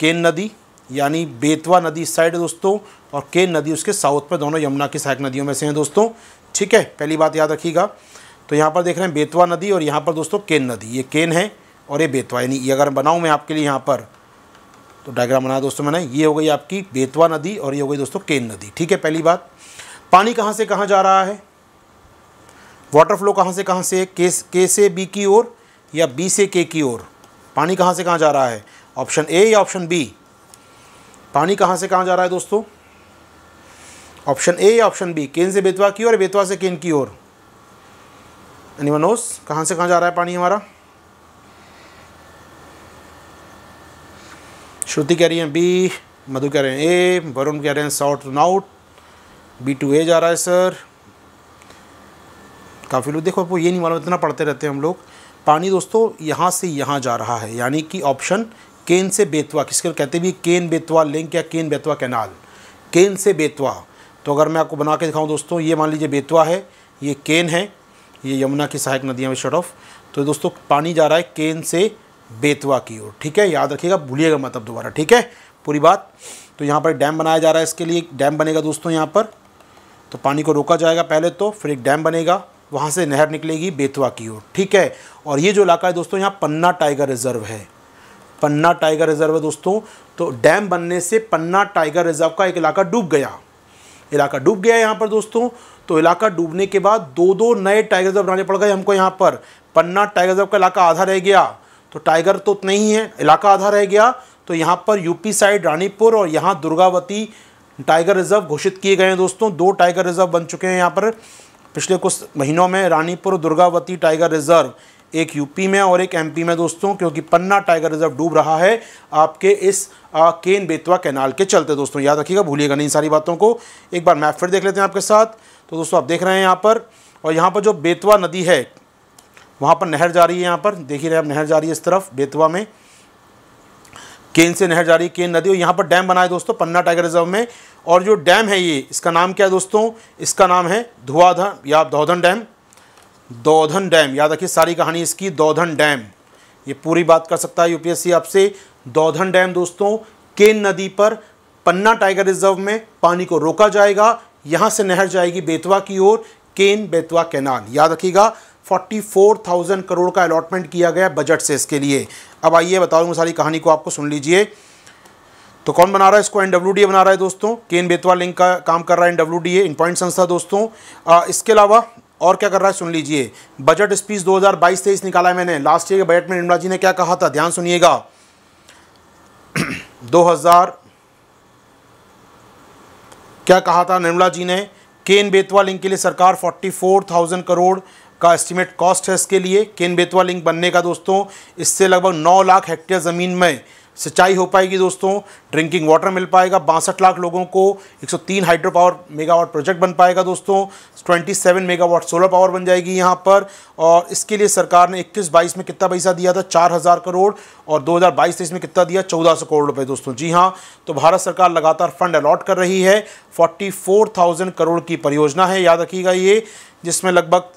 केन नदी यानी बेतवा नदी इस साइड दोस्तों और केन नदी उसके साउथ में दोनों यमुना की सहायक नदियों में से हैं दोस्तों ठीक है पहली बात याद रखिएगा तो यहाँ पर देख रहे हैं बेतवा नदी और यहाँ पर दोस्तों केन नदी ये केन है और ये बेतवा यानी ये अगर बनाऊँ मैं आपके लिए यहाँ पर तो डायग्राम बनाया दोस्तों मैंने ये हो गई आपकी बेतवा नदी और ये हो गई दोस्तों केन नदी ठीक है पहली बात पानी कहाँ से कहाँ जा रहा है वाटर फ्लो कहाँ से कहाँ से के के से बी की ओर या बी से के की ओर पानी कहाँ से कहाँ जा रहा है ऑप्शन ए या ऑप्शन बी पानी कहाँ से कहाँ जा रहा है दोस्तों ऑप्शन ए या ऑप्शन बी केन से बेतवा की ओर बेतवा से केन की ओर एनीवन नोस कहाँ से कहाँ जा रहा है पानी हमारा श्रुति कह रही है बी मधु कह रहे हैं ए वरुण कह रहे हैं साउट रन नाउट बी टू ए जा रहा है सर काफ़ी लोग देखो आपको ये नहीं मालूम इतना पढ़ते रहते हैं हम लोग पानी दोस्तों यहाँ से यहाँ जा रहा है यानी कि ऑप्शन केन से बेतवा किसके कहते भी केन बेतवा लिंक या केन बेतवा कैनाल केन से बेतवा तो अगर मैं आपको बना के दिखाऊँ दोस्तों ये मान लीजिए बेतवा है ये केन है ये यमुना की सहायक नदियाँ शट ऑफ तो दोस्तों पानी जा रहा है केन से बेतवा की ओर ठीक है याद रखिएगा भूलिएगा मत अब दोबारा ठीक है पूरी बात तो यहाँ पर डैम बनाया जा रहा है इसके लिए एक डैम बनेगा दोस्तों यहाँ पर तो पानी को रोका जाएगा पहले तो फिर एक डैम बनेगा वहाँ से नहर निकलेगी बेतवा की ओर ठीक है और ये जो इलाका है दोस्तों यहाँ पन्ना टाइगर रिजर्व है पन्ना टाइगर रिजर्व है दोस्तों तो डैम बनने से पन्ना टाइगर रिजर्व का एक इलाका डूब गया इलाका डूब गया यहाँ पर दोस्तों तो इलाका डूबने के बाद दो दो नए टाइगर रिजर्व बनाने पड़ गए हमको यहाँ पर पन्ना टाइगर रिजर्व का इलाका आधा रह गया तो टाइगर तो ही है इलाका आधा रह गया तो यहाँ पर यूपी साइड रानीपुर और यहाँ दुर्गावती टाइगर रिजर्व घोषित किए गए हैं दोस्तों दो टाइगर रिजर्व बन चुके हैं यहाँ पर पिछले कुछ महीनों में रानीपुर दुर्गावती टाइगर रिजर्व एक यूपी में और एक एमपी में दोस्तों क्योंकि पन्ना टाइगर रिजर्व डूब रहा है आपके इस आ, केन बेतवा कैनाल के चलते दोस्तों याद रखिएगा भूलिएगा नहीं इन सारी बातों को एक बार मैप फिर देख लेते हैं आपके साथ तो दोस्तों आप देख रहे हैं यहाँ पर और यहाँ पर जो बेतवा नदी है वहाँ पर नहर जा रही है यहाँ पर देख ही रहे हम नहर जा रही है इस तरफ बेतवा में केन से नहर जा रही है केन नदी और यहाँ पर डैम बना है दोस्तों पन्ना टाइगर रिजर्व में और जो डैम है ये इसका नाम क्या है दोस्तों इसका नाम है धुआधन या दौधन डैम दौधन डैम याद रखिए सारी कहानी इसकी दौधन डैम ये पूरी बात कर सकता है यूपीएससी आपसे दौधन डैम दोस्तों केन नदी पर पन्ना टाइगर रिजर्व में पानी को रोका जाएगा यहाँ से नहर जाएगी बेतवा की ओर केन बेतवा कैनाल याद रखिएगा 44,000 करोड़ का अलॉटमेंट किया गया बजट से इसके लिए अब आइए बता दूँगा सारी कहानी को आपको सुन लीजिए तो कौन बना रहा है इसको एन बना रहा है दोस्तों केन बेतवा लिंक का काम कर रहा है एन डब्ल्यू इन पॉइंट संस्था दोस्तों आ, इसके अलावा और क्या कर रहा है सुन लीजिए बजट स्पीच 2022 तेईस निकाला है मैंने लास्ट ईयर के बजट में निर्मला जी ने क्या कहा था ध्यान सुनिएगा हजार क्या कहा था निर्मला जी ने केन बेतवा लिंक के लिए सरकार फोर्टी फोर थाउजेंड करोड़ का एस्टिमेट कॉस्ट है इसके लिए केन बेतवा लिंक बनने का दोस्तों इससे लगभग नौ लाख हेक्टेयर ज़मीन में सिंचाई हो पाएगी दोस्तों ड्रिंकिंग वाटर मिल पाएगा बासठ लाख लोगों को 103 हाइड्रो पावर मेगावाट प्रोजेक्ट बन पाएगा दोस्तों 27 मेगावाट सोलर पावर बन जाएगी यहाँ पर और इसके लिए सरकार ने 21 बाईस में कितना पैसा दिया था 4000 करोड़ और 2022 तेईस में कितना दिया 1400 करोड़ रुपए दोस्तों जी हाँ तो भारत सरकार लगातार फंड अलॉट कर रही है फोर्टी करोड़ की परियोजना है याद रखिएगा ये जिसमें लगभग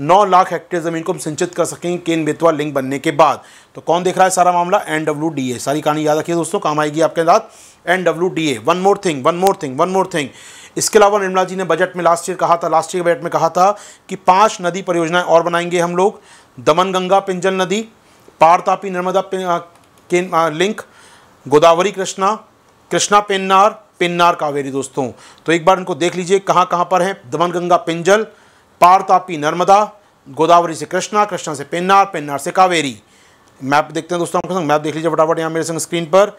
नौ लाख हेक्टेयर ज़मीन को हम सिंचित कर सकेंगे केन बेतवा लिंक बनने के बाद तो कौन देख रहा है सारा मामला एन डब्ल्यू डी ए सारी कहानी याद रखिए दोस्तों काम आएगी आपके साथ N W D A one more thing one more thing one more thing इसके अलावा निर्मला जी ने बजट में लास्ट ईयर कहा था लास्ट ईयर बजट में कहा था कि पाँच नदी परियोजनाएँ और बनाएंगे हम लोग दमन गंगा पिंजल नदी पारतापी नर्मदा केन लिंक गोदावरी कृष्णा कृष्णा पेन्नार पिन्नार कावेरी दोस्तों तो एक बार इनको देख लीजिए कहाँ कहाँ पर हैं दमन गंगा पिंजल पार तापी नर्मदा गोदावरी से कृष्णा कृष्णा से पेन्नार पेन्नार से कावेरी मैप देखते हैं दोस्तों आपके संग मैप देख लीजिए फटाफट यहाँ मेरे संग स्क्रीन पर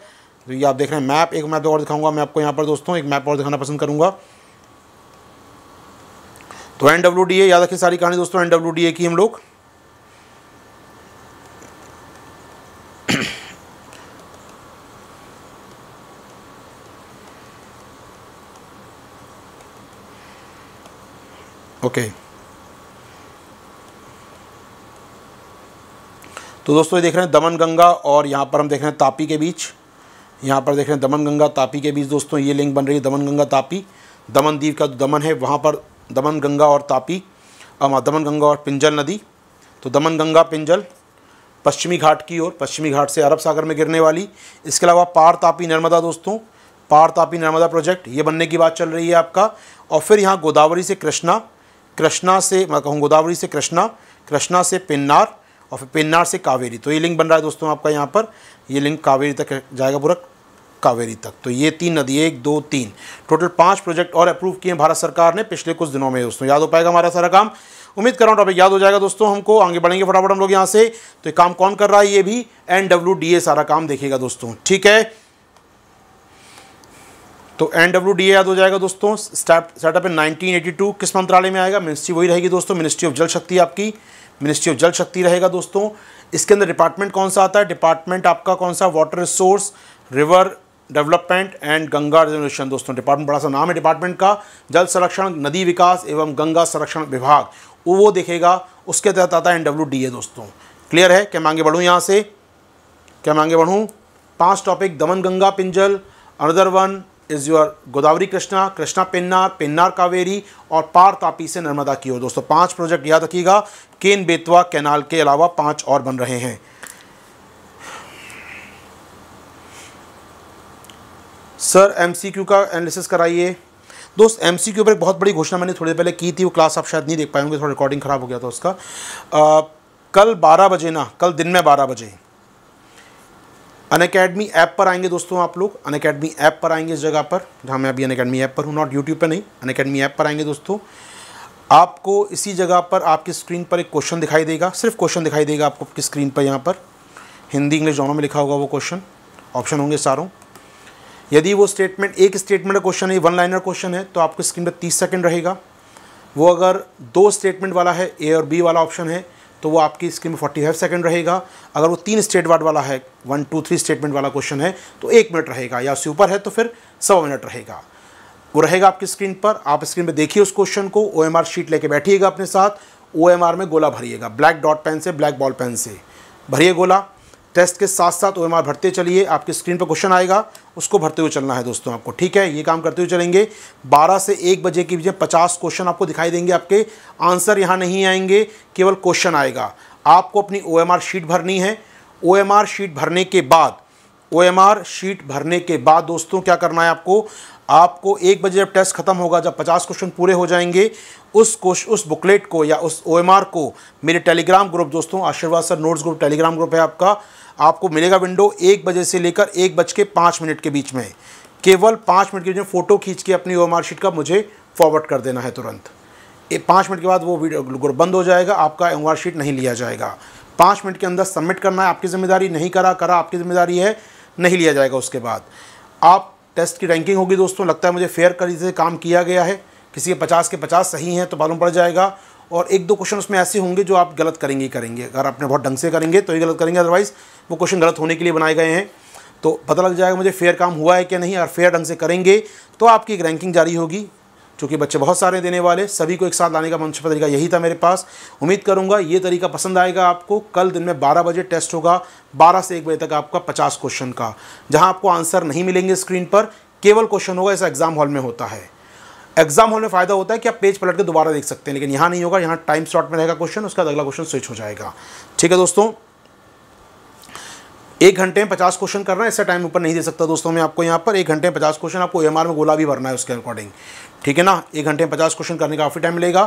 तो ये आप देख रहे हैं मैप एक मैप और दिखाऊंगा मैं आपको यहाँ पर दोस्तों एक मैप और दिखाना पसंद करूँगा तो एन डब्ल्यू डी ए याद रखिए सारी कहानी दोस्तों एन डब्ल्यू डी ए की हम लोग ओके okay. तो दोस्तों ये देख रहे हैं दमन गंगा और यहाँ पर हम देख रहे हैं तापी के बीच यहाँ पर देख रहे हैं दमन गंगा तापी के बीच दोस्तों ये लिंक बन रही है दमन गंगा तापी दमन द्वीप का दमन है वहाँ पर दमन गंगा और तापी दमन गंगा और पिंजल नदी तो दमन गंगा पिंजल पश्चिमी घाट की ओर पश्चिमी घाट से अरब सागर में गिरने वाली इसके अलावा पार तापी नर्मदा दोस्तों पार तापी नर्मदा प्रोजेक्ट ये बनने की बात चल रही है आपका और फिर यहाँ गोदावरी से कृष्णा कृष्णा से मैं कहूँ गोदावरी से कृष्णा कृष्णा से पिन्नार और फिर पेन्नार से कावेरी तो ये लिंक बन रहा है दोस्तों आपका यहाँ पर ये लिंक कावेरी तक जाएगा पूरा कावेरी तक तो ये तीन नदी एक दो तीन टोटल पाँच प्रोजेक्ट और अप्रूव किए भारत सरकार ने पिछले कुछ दिनों में दोस्तों याद हो पाएगा हमारा सारा काम उम्मीद कर रहा हूँ टॉपिक याद हो जाएगा दोस्तों हमको आगे बढ़ेंगे फटाफट हम लोग यहाँ से तो ये काम कौन कर रहा है ये भी एन डब्ल्यू डी ए सारा काम देखेगा दोस्तों ठीक है तो एन डब्ल्यू डी ए याद हो जाएगा दोस्तों startup in nineteen eighty two किस मंत्रालय में आएगा मिनिस्ट्री वही रहेगी दोस्तों मिनिस्ट्री ऑफ जल शक्ति आपकी मिनिस्ट्री ऑफ जल शक्ति रहेगा दोस्तों इसके अंदर डिपार्टमेंट कौन सा आता है डिपार्टमेंट आपका कौन सा water resource river development and Ganga reservation दोस्तों डिपार्टमेंट बड़ा सा नाम है डिपार्टमेंट का जल संरक्षण नदी विकास एवं गंगा संरक्षण विभाग वो वो देखेगा उसके तहत आता है एन दोस्तों क्लियर है क्या मैं आगे बढ़ूँ यहाँ से क्या मैं आगे बढ़ूँ पाँच topic Daman Ganga Pinjal another one is your Godavari Krishna Krishna Pennar Pennar Kaveri और पार तापी से नर्मदा की ओर दोस्तों पांच प्रोजेक्ट याद रखिएगा केन बेतवा कैनाल के अलावा पांच और बन रहे हैं सर एमसीक्यू का एनालिसिस कराइए दोस्त एम सी पर एक बहुत बड़ी घोषणा मैंने थोड़ी देर पहले की थी वो क्लास आप शायद नहीं देख पाएंगे थोड़ा रिकॉर्डिंग ख़राब हो गया था उसका आ, कल 12 बजे ना कल दिन में 12 बजे अन अकेडमी ऐप पर आएंगे दोस्तों आप लोग अन अकेडमी ऐप पर आएंगे इस जगह पर जहाँ मैं अभी अन अकेडमी ऐप पर हूँ नॉट यूट्यूब पर नहीं अन अकेडमी ऐप पर आएंगे दोस्तों आपको इसी जगह पर आपकी स्क्रीन पर एक क्वेश्चन दिखाई देगा सिर्फ क्वेश्चन दिखाई देगा आपको आपकी स्क्रीन पर यहाँ पर हिंदी इंग्लिश दोनों में लिखा होगा वो क्वेश्चन ऑप्शन होंगे सारों यदि वो स्टेटमेंट एक स्टेटमेंट का क्वेश्चन है वन लाइनर क्वेश्चन है तो आपकी स्क्रीन पर तीस सेकेंड रहेगा वो अगर दो स्टेटमेंट वाला है ए और बी वाला ऑप्शन है तो वो आपकी स्क्रीन में फोर्टी फाइव सेकेंड रहेगा अगर वो तीन स्टेट वार्ड वाला है वन टू थ्री स्टेटमेंट वाला क्वेश्चन है तो एक मिनट रहेगा या उससे ऊपर है तो फिर सवा मिनट रहेगा वो रहेगा आपकी स्क्रीन पर आप स्क्रीन पर देखिए उस क्वेश्चन को ओ शीट लेके बैठिएगा अपने साथ ओ में गोला भरिएगा ब्लैक डॉट पेन से ब्लैक बॉल पेन से भरिए गोला टेस्ट के साथ साथ ओ भरते चलिए आपकी स्क्रीन पर क्वेश्चन आएगा उसको भरते हुए चलना है दोस्तों आपको ठीक है ये काम करते हुए चलेंगे 12 से 1 बजे के बीच में 50 क्वेश्चन आपको दिखाई देंगे आपके आंसर यहाँ नहीं आएंगे केवल क्वेश्चन आएगा आपको अपनी ओ शीट भरनी है ओ शीट भरने के बाद ओ शीट भरने के बाद दोस्तों क्या करना है आपको आपको एक बजे जब टेस्ट खत्म होगा जब 50 क्वेश्चन पूरे हो जाएंगे उस कोश उस बुकलेट को या उस ओ को मेरे टेलीग्राम ग्रुप दोस्तों Ashirwad sir notes group Telegram group है आपका आपको मिलेगा विंडो एक बजे से लेकर एक बज के पाँच मिनट के बीच में केवल पाँच मिनट के बीच में फ़ोटो खींच के अपनी ओ शीट का मुझे फॉरवर्ड कर देना है तुरंत एक पाँच मिनट के बाद वो वीडियो ग्रुप बंद हो जाएगा आपका ओ शीट नहीं लिया जाएगा पाँच मिनट के अंदर सबमिट करना है आपकी ज़िम्मेदारी नहीं करा करा आपकी ज़िम्मेदारी है नहीं लिया जाएगा उसके बाद आप टेस्ट की रैंकिंग होगी दोस्तों लगता है मुझे फेयर करी से काम किया गया है किसी के पचास के पचास सही हैं तो मालूम पड़ जाएगा और एक दो क्वेश्चन उसमें ऐसे होंगे जो आप गलत करेंगे ही करेंगे अगर आपने बहुत ढंग से करेंगे तो ही गलत करेंगे अदरवाइज़ वो क्वेश्चन गलत होने के लिए बनाए गए हैं तो पता लग जाएगा मुझे फेयर काम हुआ है क्या नहीं अगर फेयर ढंग से करेंगे तो आपकी एक रैंकिंग जारी होगी चूँकि बच्चे बहुत सारे देने वाले सभी को एक साथ लाने का मन तरीका यही था मेरे पास उम्मीद करूँगा ये तरीका पसंद आएगा आपको कल दिन में बारह बजे टेस्ट होगा बारह से एक बजे तक आपका पचास क्वेश्चन का जहाँ आपको आंसर नहीं मिलेंगे स्क्रीन पर केवल क्वेश्चन होगा ऐसा एग्ज़ाम हॉल में होता है एग्जाम हॉल में फायदा होता है कि आप पेज पलट के दोबारा देख सकते हैं लेकिन यहाँ नहीं होगा यहाँ टाइम स्लॉट में रहेगा क्वेश्चन उसका अगला क्वेश्चन स्विच हो जाएगा ठीक है दोस्तों एक घंटे में पचास क्वेश्चन करना है इससे टाइम ऊपर नहीं दे सकता दोस्तों मैं आपको यहाँ पर एक घंटे में पचास क्वेश्चन आपको एम में गोला भी भरना है उसके अकॉर्डिंग ठीक है ना एक घंटे में पचास क्वेश्चन करने का काफ़ी टाइम मिलेगा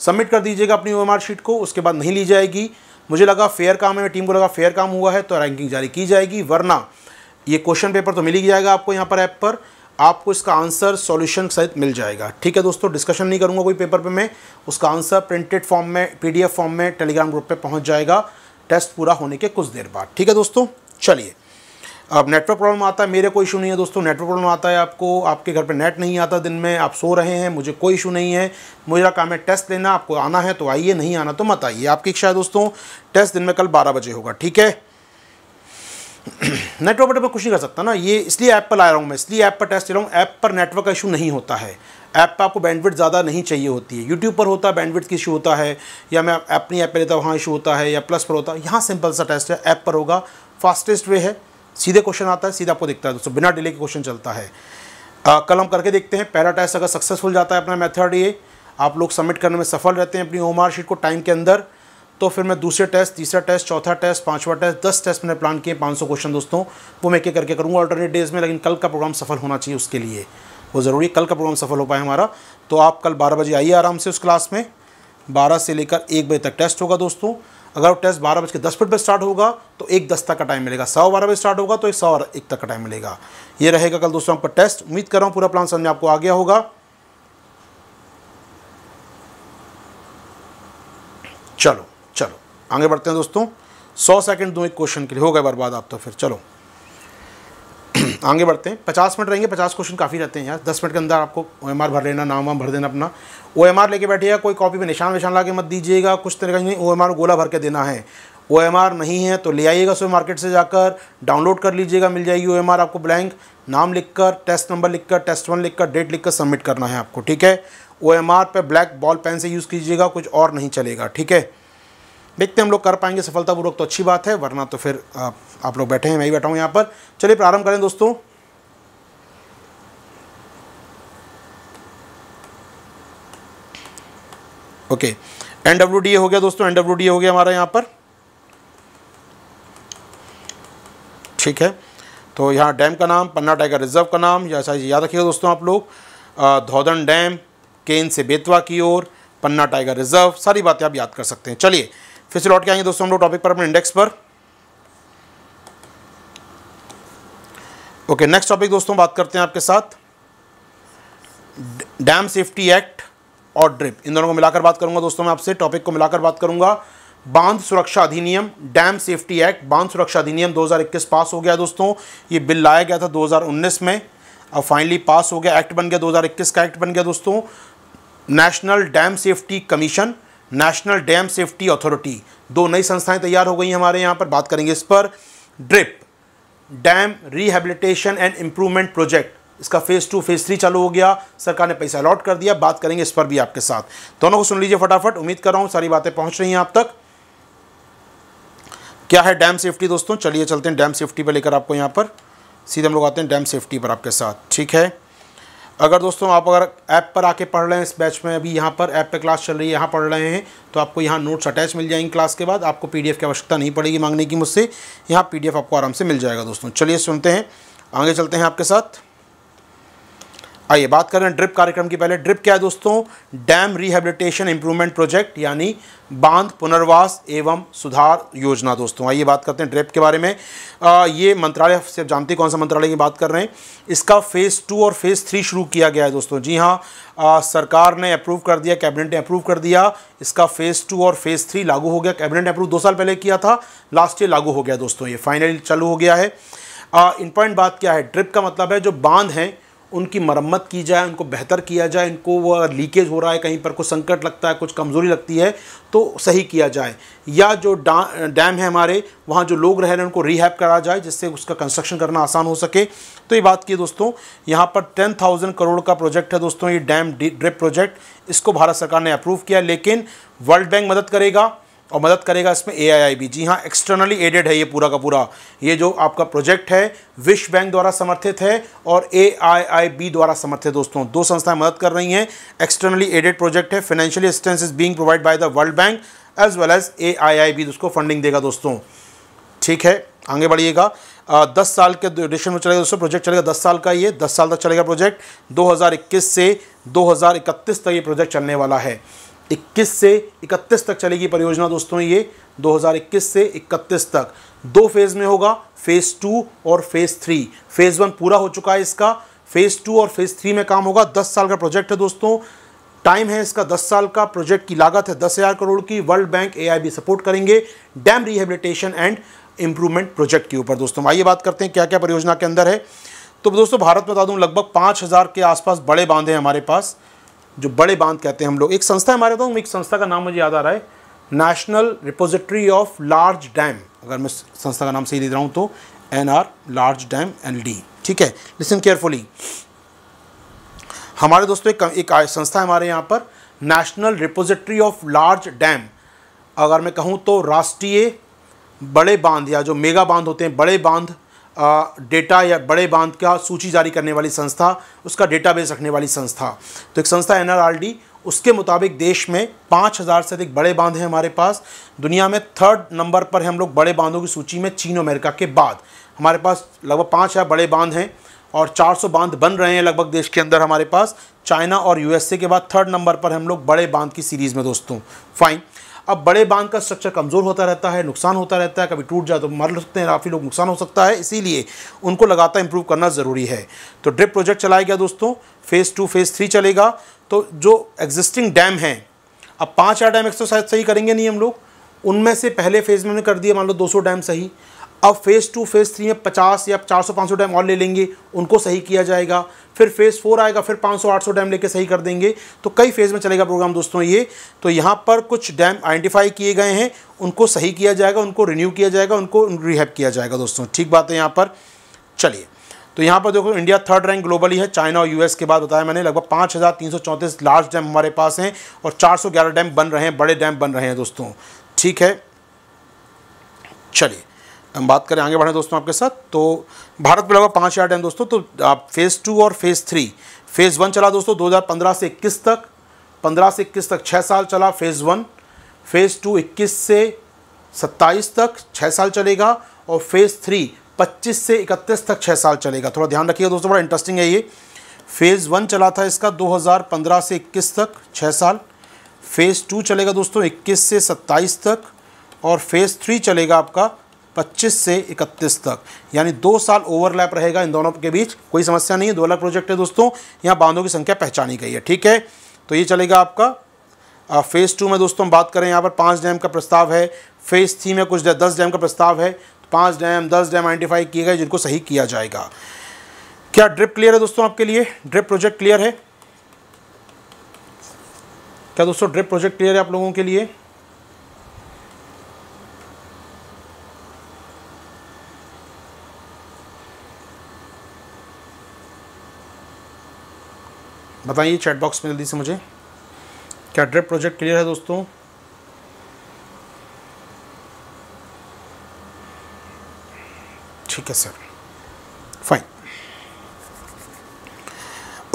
सबमिट कर दीजिएगा अपनी ओ शीट को उसके बाद नहीं ली जाएगी मुझे लगा फेयर काम है टीम को लगा फेयर काम हुआ है तो रैंकिंग जारी की जाएगी वरना ये क्वेश्चन पेपर तो मिल ही जाएगा आपको यहाँ पर ऐप पर आपको इसका आंसर सॉल्यूशन सहित मिल जाएगा ठीक है दोस्तों डिस्कशन नहीं करूँगा कोई पेपर पे मैं उसका आंसर प्रिंटेड फॉर्म में पीडीएफ फॉर्म में टेलीग्राम ग्रुप पे पहुँच जाएगा टेस्ट पूरा होने के कुछ देर बाद ठीक है दोस्तों चलिए अब नेटवर्क प्रॉब्लम आता है मेरे कोई इशू नहीं है दोस्तों नेटवर्क प्रॉब्लम आता है आपको आपके घर पे नेट नहीं आता दिन में आप सो रहे हैं मुझे कोई इशू नहीं है मेरा काम है टेस्ट लेना आपको आना है तो आइए नहीं आना तो मत आइए आपकी इच्छा है दोस्तों टेस्ट दिन में कल बारह बजे होगा ठीक है नेटवर्क पर कुछ नहीं कर सकता ना ये इसलिए ऐप पर ला रहा हूँ मैं इसलिए ऐप पर टेस्ट ले रहा हूँ ऐप पर नेटवर्क का इशू नहीं होता है ऐप पर आपको बैंडविड्थ ज़्यादा नहीं चाहिए होती है यूट्यूब पर होता है बैंडविड्थ की इशू होता है या मैं अपनी ऐप पर लेता हूँ वहाँ इशू होता है या प्लस पर होता है यहाँ सिंपल सा टेस्ट है ऐप पर होगा फास्टेस्ट वे है सीधे क्वेश्चन आता है सीधा आपको दिखता है दोस्तों बिना डिले के क्वेश्चन चलता है आ, कल हम करके देखते हैं पहला टेस्ट अगर सक्सेसफुल जाता है अपना मेथड ये आप लोग सबमिट करने में सफल रहते हैं अपनी होमवार शीट को टाइम के अंदर तो फिर मैं दूसरे टेस्ट तीसरा टेस्ट चौथा टेस्ट पांचवा टेस्ट दस टेस्ट मैंने प्लान किए 500 क्वेश्चन दोस्तों वो मैं क्या करके करूँगा अल्टरनेट डेज में लेकिन कल का प्रोग्राम सफल होना चाहिए उसके लिए वो ज़रूरी कल का प्रोग्राम सफल हो पाए हमारा तो आप कल बारह बजे आइए आराम से उस क्लास में बारह से लेकर एक बजे तक टेस्ट होगा दोस्तों अगर टेस्ट बारह बज के दस मिनट पर स्टार्ट होगा तो एक दस तक का टाइम मिलेगा सौ बारह बजे स्टार्ट होगा तो एक सौ एक तक का टाइम मिलेगा ये रहेगा कल दोस्तों आपका टेस्ट उम्मीद कर रहा हूँ पूरा प्लान समझ में आपको आ गया होगा चलो चलो आगे बढ़ते हैं दोस्तों सौ सेकेंड दो एक क्वेश्चन के लिए हो गए बर्बाद आप तो फिर चलो आगे बढ़ते हैं पचास मिनट रहेंगे पचास क्वेश्चन काफ़ी रहते हैं यार दस मिनट के अंदर आपको ओ भर लेना नाम वाम भर देना अपना ओ एम आर लेके बैठिएगा कोई कॉपी पे निशान विशान ला के मत दीजिएगा कुछ तरह का नहीं ओ एम आर गोला भर के देना है ओ एम आर नहीं है तो ले आइएगा सुपर मार्केट से जाकर डाउनलोड कर लीजिएगा मिल जाएगी ओ एम आर आपको ब्लैंक नाम लिखकर टेस्ट नंबर लिखकर टेस्ट वन लिखकर डेट लिखकर सबमिट करना है आपको ठीक है ओ एम आर पर ब्लैक बॉल पेन से यूज़ कीजिएगा कुछ और नहीं चलेगा ठीक है देखते हैं हम लोग कर पाएंगे सफलतापूर्वक तो अच्छी बात है वरना तो फिर आप लोग बैठे हैं मैं ही बैठा हूँ यहाँ पर चलिए प्रारंभ करें दोस्तों ओके एनडब्ल्यू डी ए हो गया दोस्तों एनडब्ल्यू डी ए हो गया हमारा यहाँ पर ठीक है तो यहाँ डैम का नाम पन्ना टाइगर रिजर्व का नाम या याद रखिएगा दोस्तों आप लोग धौदन डैम केन से बेतवा की ओर पन्ना टाइगर रिजर्व सारी बातें आप याद कर सकते हैं चलिए फिर से लौट के आएंगे दोस्तों हम लोग टॉपिक पर अपने इंडेक्स पर ओके नेक्स्ट टॉपिक दोस्तों बात करते हैं आपके साथ डैम सेफ्टी एक्ट और ड्रिप इन दोनों को मिलाकर बात करूंगा दोस्तों मैं आपसे टॉपिक को मिलाकर बात करूंगा बांध सुरक्षा अधिनियम डैम सेफ्टी एक्ट बांध सुरक्षा अधिनियम 2021 पास हो गया दोस्तों ये बिल लाया गया था 2019 में अब फाइनली पास हो गया एक्ट बन गया 2021 का एक्ट बन गया दोस्तों national dam safety commission national dam safety authority दो नई संस्थाएं तैयार हो गई हमारे यहाँ पर बात करेंगे इस पर DRIP dam rehabilitation and improvement project इसका फेज़ टू फेज़ थ्री चालू हो गया सरकार ने पैसा अलॉट कर दिया बात करेंगे इस पर भी आपके साथ दोनों को सुन लीजिए फटाफट उम्मीद कर रहा हूँ सारी बातें पहुँच रही हैं आप तक क्या है डैम सेफ्टी दोस्तों चलिए चलते हैं डैम सेफ्टी पर लेकर आपको यहाँ पर सीधे हम लोग आते हैं डैम सेफ्टी पर आपके साथ ठीक है अगर दोस्तों आप अगर ऐप पर आके पढ़ रहे हैं इस बैच में अभी यहाँ पर ऐप पे क्लास चल रही है यहाँ पढ़ रहे हैं तो आपको यहाँ नोट्स अटैच मिल जाएंगे क्लास के बाद आपको पीडीएफ की आवश्यकता नहीं पड़ेगी मांगने की मुझसे यहाँ पीडीएफ आपको आराम से मिल जाएगा दोस्तों चलिए सुनते हैं आगे चलते हैं आपके साथ आइए बात करें ड्रिप कार्यक्रम की पहले ड्रिप क्या है दोस्तों डैम रिहेबिलिटेशन इंप्रूवमेंट प्रोजेक्ट यानी बांध पुनर्वास एवं सुधार योजना दोस्तों आइए बात करते हैं ड्रिप के बारे में आ, ये मंत्रालय से जानते कौन सा मंत्रालय की बात कर रहे हैं इसका फ़ेज़ टू और फ़ेज़ थ्री शुरू किया गया है दोस्तों जी हाँ आ, सरकार ने अप्रूव कर दिया कैबिनेट ने अप्रूव कर दिया इसका फ़ेज़ टू और फ़ेज़ थ्री लागू हो गया कैबिनेट ने अप्रूव दो साल पहले किया था लास्ट ईयर लागू हो गया दोस्तों ये फाइनली चालू हो गया है इम्पॉर्टेंट बात क्या है ड्रिप का मतलब है जो बांध हैं उनकी मरम्मत की जाए उनको बेहतर किया जाए इनको वो लीकेज हो रहा है कहीं पर कुछ संकट लगता है कुछ कमज़ोरी लगती है तो सही किया जाए या जो डैम है हमारे वहाँ जो लोग रह रहे हैं उनको रीहैप करा जाए जिससे उसका कंस्ट्रक्शन करना आसान हो सके तो ये बात की दोस्तों यहाँ पर टेन थाउजेंड करोड़ का प्रोजेक्ट है दोस्तों ये डैम ड्रिप प्रोजेक्ट इसको भारत सरकार ने अप्रूव किया लेकिन वर्ल्ड बैंक मदद करेगा और मदद करेगा इसमें एआईआईबी जी हाँ एक्सटर्नली एडेड है ये पूरा का पूरा ये जो आपका प्रोजेक्ट है विश्व बैंक द्वारा समर्थित है और एआईआईबी द्वारा समर्थित दोस्तों दो संस्थाएं मदद कर रही हैं एक्सटर्नली एडेड प्रोजेक्ट है financial assistance is being provide by the world bank as well as a उसको फंडिंग देगा दोस्तों ठीक है आगे बढ़िएगा दस साल के ड्यूरेशन में चलेगा दोस्तों प्रोजेक्ट चलेगा दस साल का ये दस साल तक चलेगा प्रोजेक्ट इक्कीस से इकतीस तक ये प्रोजेक्ट चलने वाला है 21 से 31 तक चलेगी परियोजना दोस्तों ये 2021 से 31 तक दो फेज़ में होगा फेज़ टू और फेज़ थ्री फेज़ वन पूरा हो चुका है इसका फेज़ टू और फेज़ थ्री में काम होगा दस साल का प्रोजेक्ट है दोस्तों टाइम है इसका 10 साल का प्रोजेक्ट की लागत है दस हज़ार करोड़ की वर्ल्ड बैंक एआईबी सपोर्ट करेंगे dam rehabilitation and improvement project के ऊपर दोस्तों आइए बात करते हैं क्या क्या परियोजना के अंदर है तो दोस्तों भारत में बता दूँ लगभग पाँच हज़ार के आसपास बड़े बांधे हैं हमारे पास जो बड़े बांध कहते हैं हम लोग एक संस्था हमारे तो एक संस्था का नाम मुझे याद आ रहा है national repository of large dam अगर मैं संस्था का नाम सही दे रहा हूँ तो N R large dam N D ठीक है लिसन केयरफुली हमारे दोस्तों एक, एक संस्था है हमारे यहाँ पर national repository of large dam अगर मैं कहूँ तो राष्ट्रीय बड़े बांध या जो मेगा बांध होते हैं बड़े बांध डेटा या बड़े बांध का सूची जारी करने वाली संस्था उसका डेटा बेस रखने वाली संस्था तो एक संस्था एन उसके मुताबिक देश में पाँच हज़ार से अधिक बड़े बांध हैं हमारे पास दुनिया में थर्ड नंबर पर हम लोग बड़े बांधों की सूची में चीन अमेरिका के बाद हमारे पास लगभग पाँच हज़ार बड़े बांध हैं और 400 बांध बन रहे हैं लगभग देश के अंदर हमारे पास चाइना और यूएसए के बाद थर्ड नंबर पर हम लोग बड़े बांध की सीरीज़ में दोस्तों फाइन अब बड़े बांध का स्ट्रक्चर कमज़ोर होता रहता है नुकसान होता रहता है कभी टूट जाए तो मर सकते हैं काफ़ी लोग नुकसान हो सकता है इसीलिए उनको लगातार इंप्रूव करना ज़रूरी है तो ड्रिप प्रोजेक्ट चलाया गया दोस्तों फ़ेज़ टू फ़ेज़ थ्री चलेगा तो जो एग्जिस्टिंग डैम हैं अब पाँच आठ डैम एक्सरसाइज सही करेंगे नहीं हम लोग उनमें से पहले फेज़ में कर दिया मान लो सौ डैम सही अब फेज़ टू फेज़ थ्री में पचास या चार सौ पाँच सौ डैम और ले लेंगे उनको सही किया जाएगा फिर फेज़ फोर आएगा फिर पाँच सौ आठ सौ डैम लेके सही कर देंगे तो कई फेज़ में चलेगा प्रोग्राम दोस्तों ये तो यहाँ पर कुछ डैम आइडेंटिफाई किए गए हैं उनको सही किया जाएगा उनको रिन्यू किया जाएगा उनको रिहैब किया जाएगा दोस्तों ठीक बात है यहाँ पर चलिए तो यहाँ पर देखो इंडिया थर्ड रैंक ग्लोबली है चाइना और यूएस के बाद बताया मैंने लगभग पाँच हज़ार तीन सौ चौंतीस लार्ज डैम हमारे पास हैं और चार सौ ग्यारह डैम बन रहे हैं बड़े डैम बन रहे हैं दोस्तों ठीक है चलिए हम बात करें आगे बढ़ें दोस्तों आपके साथ तो भारत में लगभग पाँच यार्ड डैम दोस्तों तो आप फेज़ टू और फेज़ थ्री फेज़ वन चला दोस्तों 2015 से इक्कीस तक 15 से इक्कीस तक छः साल चला फेज़ वन फेज़ टू इक्कीस से सत्ताईस तक छः साल चलेगा और फेज़ थ्री पच्चीस से इकतीस तक छः साल चलेगा थोड़ा ध्यान रखिएगा दोस्तों बड़ा इंटरेस्टिंग है ये फेज़ वन चला था इसका 2015 से 21 तक छः साल फेज़ टू चलेगा दोस्तों 21 से 27 तक और फेज़ थ्री चलेगा आपका 25 से 31 तक यानी दो साल ओवरलैप रहेगा इन दोनों के बीच कोई समस्या नहीं है दो अलग प्रोजेक्ट है दोस्तों यहाँ बांधों की संख्या पहचानी गई है ठीक है तो ये चलेगा आपका फेज़ टू में दोस्तों हम बात करें यहाँ पर पाँच डैम का प्रस्ताव है फेज़ थ्री में कुछ दस डैम का प्रस्ताव है पाँच डैम दस डैम आइडेंटिफाई किए गए जिनको सही किया जाएगा क्या ड्रिप क्लियर है दोस्तों आपके लिए ड्रिप प्रोजेक्ट क्लियर है क्या दोस्तों ड्रिप प्रोजेक्ट क्लियर है आप लोगों के लिए बताइए चैट बॉक्स में जल्दी से मुझे क्या ड्रिप प्रोजेक्ट क्लियर है दोस्तों ठीक है सर फाइन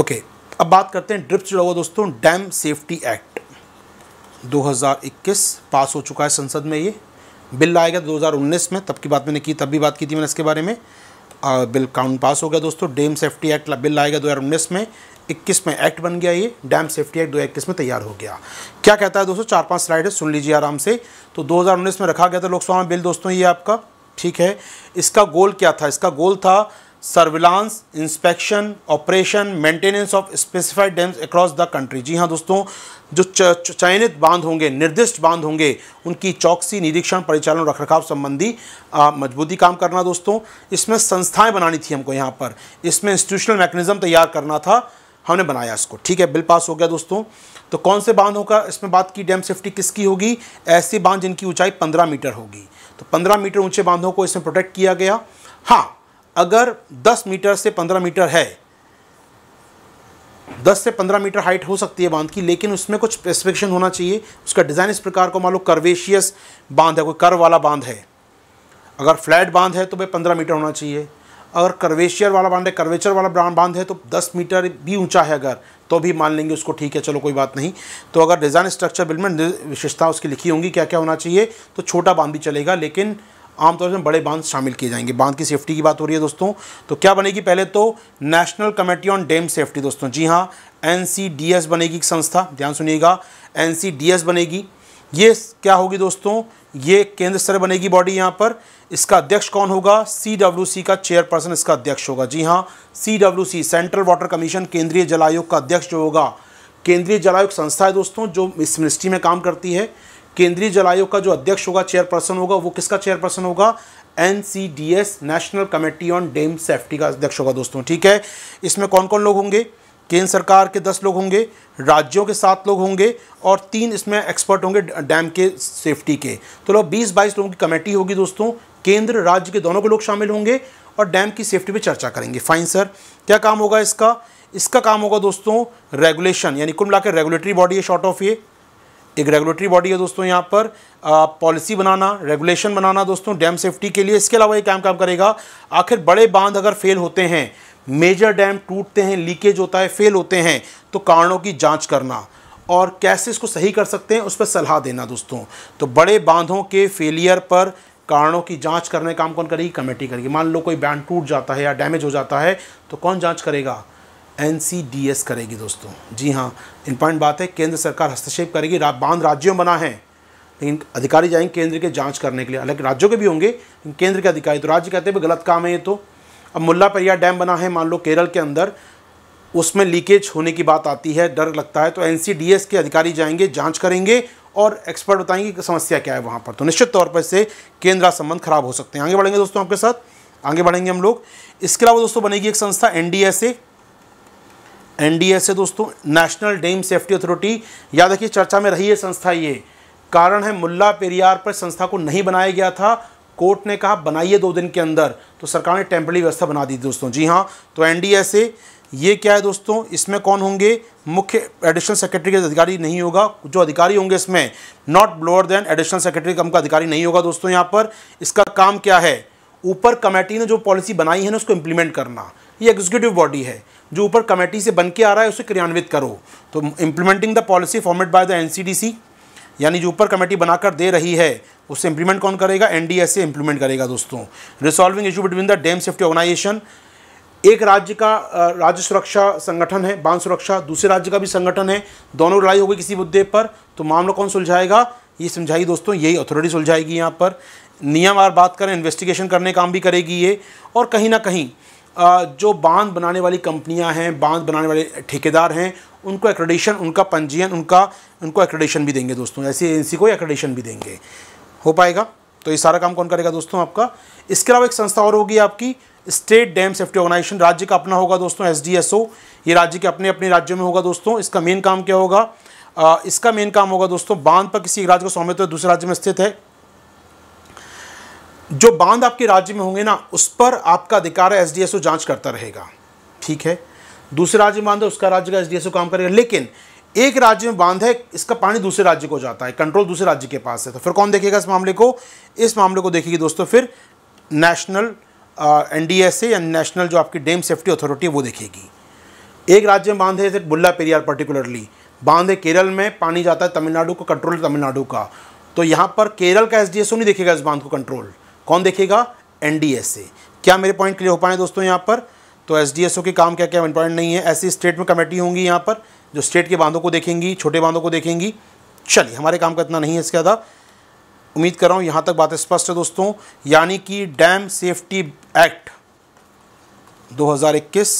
ओके अब बात करते हैं ड्रिप्स जुड़ा हुआ दोस्तों डैम सेफ्टी एक्ट 2021 पास हो चुका है संसद में ये बिल आएगा 2019 में तब की बात मैंने की तब भी बात की थी मैंने इसके बारे में आ, बिल काउंट पास हो गया दोस्तों डैम सेफ्टी एक्ट बिल आएगा 2019 में 2021 में एक्ट बन गया ये डैम सेफ्टी एक्ट 2021 में तैयार हो गया क्या कहता है दोस्तों चार पांच स्लाइड है सुन लीजिए आराम से तो 2019 में रखा गया था लोकसभा बिल दोस्तों ये आपका ठीक है इसका गोल क्या था इसका गोल था surveillance inspection operation maintenance of specified dams across the country जी हाँ दोस्तों जो चयनित बांध होंगे निर्दिष्ट बांध होंगे उनकी चौकसी निरीक्षण परिचालन रख रखाव संबंधी मजबूती काम करना दोस्तों इसमें संस्थाएं बनानी थी हमको यहाँ पर इसमें इंस्टीट्यूशनल मैकेनिज्म तैयार करना था हमने बनाया इसको ठीक है बिल पास हो गया दोस्तों तो कौन से बांध होगा इसमें बात की डैम सेफ्टी किसकी होगी ऐसी बांध जिनकी ऊंचाई 15 मीटर होगी तो 15 मीटर ऊंचे बांधों को इसमें प्रोटेक्ट किया गया हाँ अगर 10 मीटर से 15 मीटर है 10 से 15 मीटर हाइट हो सकती है बांध की लेकिन उसमें कुछ स्पेसिफिकेशन होना चाहिए उसका डिज़ाइन इस प्रकार को मान लो करवेशियस बांध है कोई कर वाला बांध है अगर फ्लैट बांध है तो भाई पंद्रह मीटर होना चाहिए अगर कर्वेशियर वाला बांध है कर्वेचर वाला ब्रांड बांध है तो 10 मीटर भी ऊंचा है अगर तो भी मान लेंगे उसको ठीक है चलो कोई बात नहीं तो अगर डिज़ाइन स्ट्रक्चर बिल में विशेषता उसकी लिखी होंगी क्या क्या होना चाहिए तो छोटा बांध भी चलेगा लेकिन आमतौर से बड़े बांध शामिल किए जाएंगे बांध की सेफ्टी की बात हो रही है दोस्तों तो क्या बनेगी पहले तो national committee on dam safety दोस्तों जी हाँ एन बनेगी एक संस्था ध्यान सुनिएगा एन बनेगी ये क्या होगी दोस्तों ये केंद्र स्तर बनेगी बॉडी यहाँ पर इसका अध्यक्ष कौन होगा सी डब्ल्यू सी का चेयरपर्सन इसका अध्यक्ष होगा जी हाँ C W C central water commission केंद्रीय जल आयोग का अध्यक्ष जो होगा केंद्रीय जल आयोग संस्था है दोस्तों जो इस मिनिस्ट्री में काम करती है केंद्रीय जल आयोग का जो अध्यक्ष होगा चेयरपर्सन होगा वो किसका चेयरपर्सन होगा N C D S national committee on dam safety का अध्यक्ष होगा दोस्तों ठीक है इसमें कौन कौन लोग होंगे केंद्र सरकार के दस लोग होंगे राज्यों के सात लोग होंगे और तीन इसमें एक्सपर्ट होंगे डैम के सेफ्टी के तो लोग बीस बाईस लोगों की कमेटी होगी दोस्तों केंद्र राज्य के दोनों के लोग शामिल होंगे और डैम की सेफ्टी पर चर्चा करेंगे फाइन सर क्या काम होगा इसका इसका काम होगा दोस्तों रेगुलेशन यानी कुल मिला रेगुलेटरी बॉडी है शॉर्ट ऑफ ये एक रेगुलेटरी बॉडी है दोस्तों यहाँ पर पॉलिसी बनाना रेगुलेशन बनाना दोस्तों डैम सेफ्टी के लिए इसके अलावा ये काम काम करेगा आखिर बड़े बांध अगर फेल होते हैं मेजर डैम टूटते हैं लीकेज होता है फेल होते हैं तो कारणों की जांच करना और कैसे इसको सही कर सकते हैं उस पर सलाह देना दोस्तों तो बड़े बांधों के फेलियर पर कारणों की जांच करने काम कौन करेगी कमेटी करेगी मान लो कोई बैंड टूट जाता है या डैमेज हो जाता है तो कौन जांच करेगा एन करेगी दोस्तों जी हाँ इम्पॉर्टेंट बात है केंद्र सरकार हस्तक्षेप करेगी रा, बांध राज्यों बना है लेकिन अधिकारी जाएंगे केंद्र के जांच करने के लिए अलग राज्यों के भी होंगे लेकिन केंद्र के अधिकारी तो राज्य कहते हैं भाई गलत काम है ये तो अब मुल्ला परिया डैम बना है मान लो केरल के अंदर उसमें लीकेज होने की बात आती है डर लगता है तो एन के अधिकारी जाएंगे जाँच करेंगे और एक्सपर्ट बताएंगे कि समस्या क्या है वहाँ पर तो निश्चित तौर पर इससे केंद्र संबंध खराब हो सकते हैं आगे बढ़ेंगे दोस्तों आपके साथ आगे बढ़ेंगे हम लोग इसके अलावा दोस्तों बनेगी एक संस्था एन एन दोस्तों नेशनल डेम सेफ्टी अथॉरिटी याद रखिए चर्चा में रही है संस्था ये कारण है मुल्ला पेरियार पर संस्था को नहीं बनाया गया था कोर्ट ने कहा बनाइए दो दिन के अंदर तो सरकार ने टेम्पररी व्यवस्था बना दी दोस्तों जी हाँ तो एन ये क्या है दोस्तों इसमें कौन होंगे मुख्य एडिशनल सेक्रेटरी के अधिकारी नहीं होगा जो अधिकारी होंगे इसमें not below than additional secretary कम का अधिकारी नहीं होगा दोस्तों यहाँ पर इसका काम क्या है ऊपर कमेटी ने जो पॉलिसी बनाई है ना उसको इम्प्लीमेंट करना ये एग्जीक्यूटिव बॉडी है जो ऊपर कमेटी से बन के आ रहा है उसे क्रियान्वित करो तो implementing the policy format by the NCDC यानी जो ऊपर कमेटी बनाकर दे रही है उससे इंप्लीमेंट कौन करेगा एनडीएसए इंप्लीमेंट करेगा दोस्तों resolving issue between the dam safety organisation एक राज्य का राज्य सुरक्षा संगठन है बांध सुरक्षा दूसरे राज्य का भी संगठन है दोनों लड़ाई होगी किसी मुद्दे पर तो मामला कौन सुलझाएगा ये समझाई दोस्तों यही अथॉरिटी सुलझाएगी यहाँ पर नियम और बात करें इन्वेस्टिगेशन करने काम भी करेगी ये और कहीं ना कहीं जो बांध बनाने वाली कंपनियां हैं बांध बनाने वाले ठेकेदार हैं उनको एक्रेडेशन उनका पंजीयन उनका उनको एक्रेडेशन भी देंगे दोस्तों ऐसी एजेंसी को एक्रेडेशन भी देंगे हो पाएगा तो ये सारा काम कौन करेगा दोस्तों आपका इसके अलावा एक संस्था और होगी आपकी स्टेट डैम सेफ्टी ऑर्गेनाइजेशन राज्य का अपना होगा दोस्तों एस ये राज्य के अपने अपने राज्यों में होगा दोस्तों इसका मेन काम क्या होगा आ, इसका मेन काम होगा दोस्तों बांध पर किसी एक राज्य को स्वामित्व तो दूसरे राज्य में स्थित है जो बांध आपके राज्य में होंगे ना उस पर आपका अधिकार है ओ जांच करता रहेगा ठीक है दूसरे राज्य में बांध है उसका राज्य का एस काम करेगा लेकिन एक राज्य में बांध है इसका पानी दूसरे राज्य को जाता है कंट्रोल दूसरे राज्य के पास है तो फिर कौन देखेगा इस मामले को इस मामले को देखेगी दोस्तों फिर नेशनल एन डी एस या नेशनल जो आपकी डेम सेफ्टी अथॉरिटी है वो देखेगी एक राज्य में बांध है जैसे बुल्ला पेरियार पर्टिकुलरली बांध है केरल में पानी जाता है तमिलनाडु को कंट्रोल तमिलनाडु का तो यहाँ पर केरल का एस नहीं देखेगा इस बांध को कंट्रोल कौन देखेगा एन क्या मेरे पॉइंट क्लियर हो पाए दोस्तों यहाँ पर तो एस डी एस ओ के काम क्या क्या इंपॉर्टेंट नहीं है ऐसी स्टेट में कमेटी होंगी यहाँ पर जो स्टेट के बांधों को देखेंगी छोटे बांधों को देखेंगी चलिए हमारे काम का इतना नहीं है इसके अलावा उम्मीद कर रहा हूँ यहाँ तक बात स्पष्ट है दोस्तों यानी कि dam safety act 2021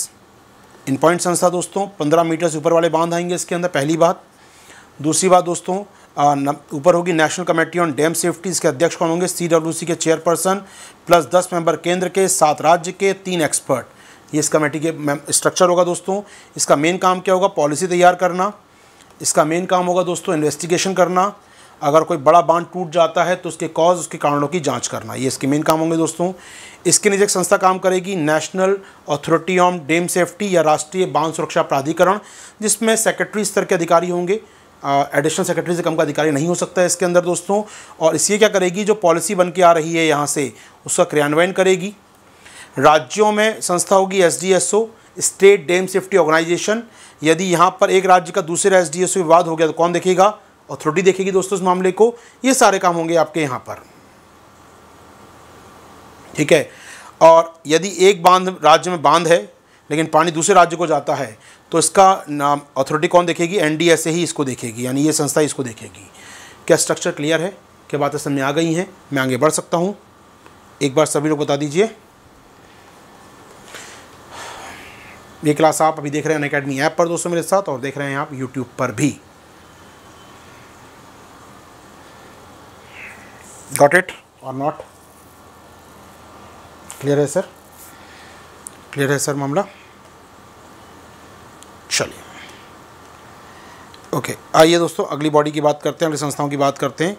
in point संस्था दोस्तों 15 मीटर से ऊपर वाले बांध आएंगे इसके अंदर पहली बात दूसरी बात दोस्तों ऊपर होगी national committee on dam safety इसके अध्यक्ष कौन होंगे सी के चेयरपर्सन प्लस दस मेंबर केंद्र के सात राज्य के तीन एक्सपर्ट ये इस कमेटी के स्ट्रक्चर होगा दोस्तों इसका मेन काम क्या होगा पॉलिसी तैयार करना इसका मेन काम होगा दोस्तों इन्वेस्टिगेशन करना अगर कोई बड़ा बांध टूट जाता है तो उसके कॉज उसके कारणों की जांच करना ये इसके मेन काम होंगे दोस्तों इसके नीचे एक संस्था काम करेगी national authority on dam safety या राष्ट्रीय बांध सुरक्षा प्राधिकरण जिसमें सेक्रेटरी स्तर के अधिकारी होंगे एडिशनल सेक्रेटरी से कम का अधिकारी नहीं हो सकता है इसके अंदर दोस्तों और इसलिए क्या करेगी जो पॉलिसी बन के आ रही है यहाँ से उसका क्रियान्वयन करेगी राज्यों में संस्था होगी S D S O state dam safety organisation यदि यहाँ पर एक राज्य का दूसरे एस डी एस ओ विवाद हो गया तो कौन देखेगा अथॉरिटी देखेगी दोस्तों इस मामले को ये सारे काम होंगे आपके यहाँ पर ठीक है और यदि एक बांध राज्य में बांध है लेकिन पानी दूसरे राज्य को जाता है तो इसका नाम अथॉरिटी कौन देखेगी एन ही इसको देखेगी यानी ये संस्था इसको देखेगी क्या स्ट्रक्चर क्लियर है क्या बातें समझ में आ गई हैं मैं आगे बढ़ सकता हूँ एक बार सभी लोग बता दीजिए ये क्लास आप अभी देख रहे हैं अकेडमी ऐप पर दोस्तों मेरे साथ और देख रहे हैं आप यूट्यूब पर भी गॉट इट और नॉट क्लियर है सर क्लियर है सर मामला चलिए ओके आइए दोस्तों अगली बॉडी की बात करते हैं अगली संस्थाओं की बात करते हैं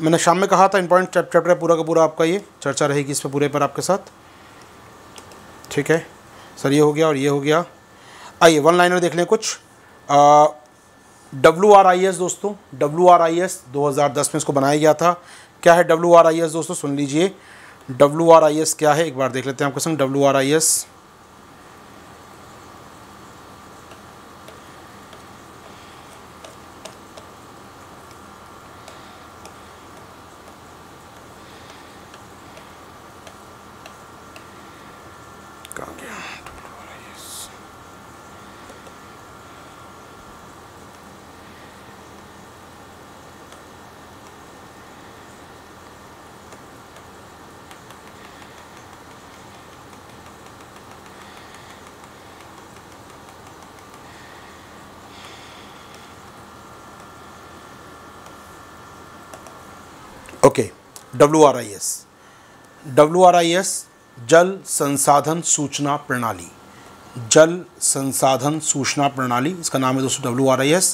मैंने शाम में कहा था इंपॉर्टेंट चैप्टर है पूरा का पूरा आपका ये चर्चा रहेगी इस पर पूरे पर आपके साथ ठीक है सर ये हो गया और ये हो गया आइए वन लाइनर देख लें कुछ डब्ल्यू आर आई एस दोस्तों डब्ल्यू आर आई एस दो हज़ार दस में इसको बनाया गया था क्या है डब्ल्यू आर आई एस दोस्तों सुन लीजिए डब्ल्यू आर आई एस क्या है एक बार देख लेते हैं आपको संग W R I S W R I S W R I S जल संसाधन सूचना प्रणाली जल संसाधन सूचना प्रणाली इसका नाम है दोस्तों डब्ल्यू आर आई एस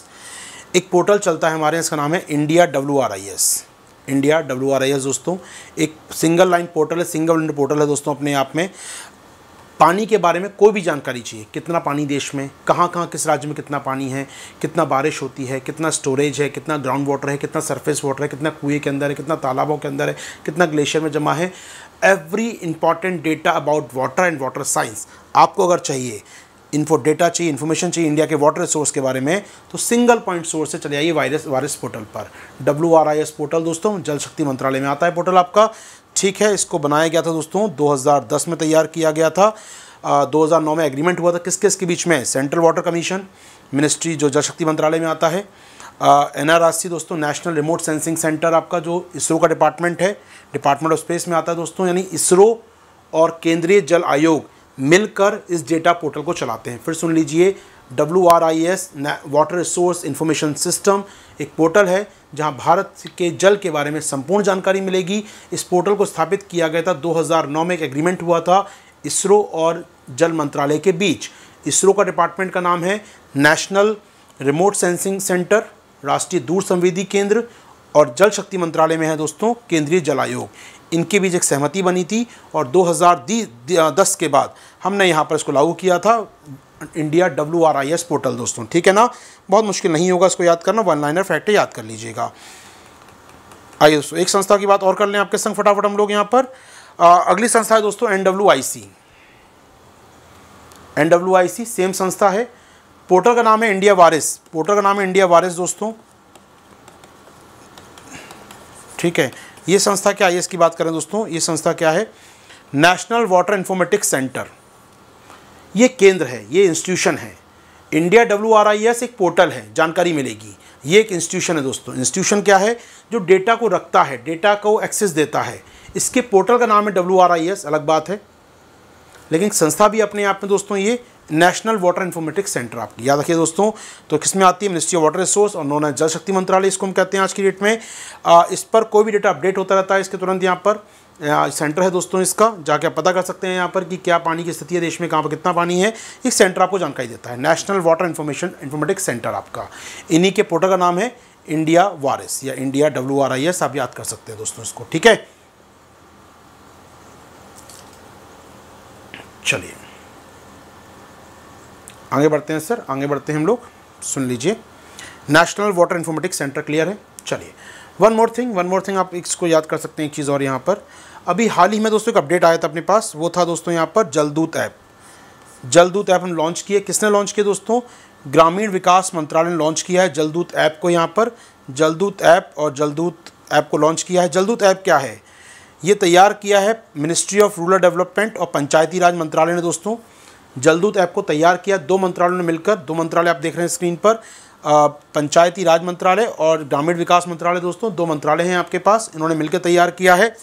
एक पोर्टल चलता है हमारे इसका नाम है India W R I S India W R I S दोस्तों एक सिंगल लाइन पोर्टल है सिंगल विंडो पोर्टल है दोस्तों अपने आप में पानी के बारे में कोई भी जानकारी चाहिए कितना पानी देश में कहाँ कहाँ किस राज्य में कितना पानी है कितना बारिश होती है कितना स्टोरेज है कितना ग्राउंड वाटर है कितना सरफेस वाटर है कितना कुएँ के अंदर है कितना तालाबों के अंदर है कितना ग्लेशियर में जमा है every important data about water and water science आपको अगर चाहिए इन्फो डेटा चाहिए इन्फॉर्मेशन चाहिए इंडिया के वाटर रिसोर्स के बारे में तो सिंगल पॉइंट सोर्स से चले आइए वायरस वायरस पोर्टल पर W R I S portal दोस्तों जल शक्ति मंत्रालय में आता है पोर्टल आपका ठीक है इसको बनाया गया था दोस्तों 2010 में तैयार किया गया था आ, 2009 में एग्रीमेंट हुआ था किस किस के बीच में सेंट्रल वाटर कमीशन मिनिस्ट्री जो जल शक्ति मंत्रालय में आता है एन आर दोस्तों नेशनल रिमोट सेंसिंग सेंटर आपका जो इसरो का डिपार्टमेंट है डिपार्टमेंट ऑफ स्पेस में आता है दोस्तों यानी इसरो और केंद्रीय जल आयोग मिलकर इस डेटा पोर्टल को चलाते हैं फिर सुन लीजिए W R I S water resource information system एक पोर्टल है जहां भारत के जल के बारे में संपूर्ण जानकारी मिलेगी इस पोर्टल को स्थापित किया गया था 2009 में एक एग्रीमेंट हुआ था इसरो और जल मंत्रालय के बीच इसरो का डिपार्टमेंट का नाम है नेशनल रिमोट सेंसिंग सेंटर राष्ट्रीय दूर संवेदी केंद्र और जल शक्ति मंत्रालय में है दोस्तों केंद्रीय जल आयोग इनके बीच एक सहमति बनी थी और दो के बाद हमने यहाँ पर इसको लागू किया था India W R I S portal दोस्तों ठीक है ना बहुत मुश्किल नहीं होगा इसको याद करना वन लाइनर फैक्ट याद कर लीजिएगा आइए दोस्तों एक संस्था की बात और कर लें आपके संग फटाफट हम लोग यहाँ पर आ, अगली संस्था है दोस्तों N W I C N W I C same संस्था है पोर्टल का नाम है इंडिया वारिस पोर्टल का नाम है इंडिया वारिस दोस्तों ठीक है ये संस्था क्या है इसकी बात करें दोस्तों ये संस्था क्या है नेशनल वाटर इन्फॉर्मेटिक्स सेंटर ये केंद्र है ये इंस्टीट्यूशन है India W R I S एक पोर्टल है जानकारी मिलेगी ये एक इंस्टीट्यूशन है दोस्तों इंस्टीट्यूशन क्या है जो डेटा को रखता है डेटा को एक्सेस देता है इसके पोर्टल का नाम है डब्ल्यू आर आई एस अलग बात है लेकिन संस्था भी अपने आप में दोस्तों ये नेशनल वाटर इन्फॉर्मेटिक्स सेंटर आपकी याद रखिए दोस्तों तो किस में आती है मिनिस्ट्री ऑफ वाटर रिसोर्स और नॉन जल शक्ति मंत्रालय इसको हम कहते हैं आज की डेट में आ, इस पर कोई भी डेटा अपडेट होता रहता है इसके तुरंत यहाँ पर सेंटर है दोस्तों इसका जाके आप पता कर सकते हैं यहाँ पर कि क्या पानी की स्थिति है देश में कहाँ पर कितना पानी है एक सेंटर आपको जानकारी देता है national water information informatic centre आपका इन्हीं के पोर्टल का नाम है इंडिया वारिस या India W R I S आप याद कर सकते हैं दोस्तों इसको ठीक है चलिए आगे बढ़ते हैं सर आगे बढ़ते हैं हम लोग सुन लीजिए national water informatic centre clear है चलिए one more thing one more thing आप इसको याद कर सकते हैं एक चीज़ और यहाँ पर अभी हाल ही में दोस्तों एक अपडेट आया था अपने पास वो था दोस्तों यहाँ पर जलदूत ऐप जलदूत ऐप हम लॉन्च किए किसने लॉन्च किया दोस्तों ग्रामीण विकास मंत्रालय ने लॉन्च किया है जलदूत ऐप को यहाँ पर जलदूत ऐप और जलदूत ऐप को लॉन्च किया है जलदूत ऐप क्या है ये तैयार किया है मिनिस्ट्री ऑफ रूरल डेवलपमेंट और पंचायती राज मंत्रालय ने दोस्तों जलदूत ऐप को तैयार किया दो मंत्रालयों ने मिलकर दो मंत्रालय आप देख रहे हैं स्क्रीन पर पंचायती राज मंत्रालय और ग्रामीण विकास मंत्रालय दोस्तों दो मंत्रालय हैं आपके पास इन्होंने मिलकर तैयार किया है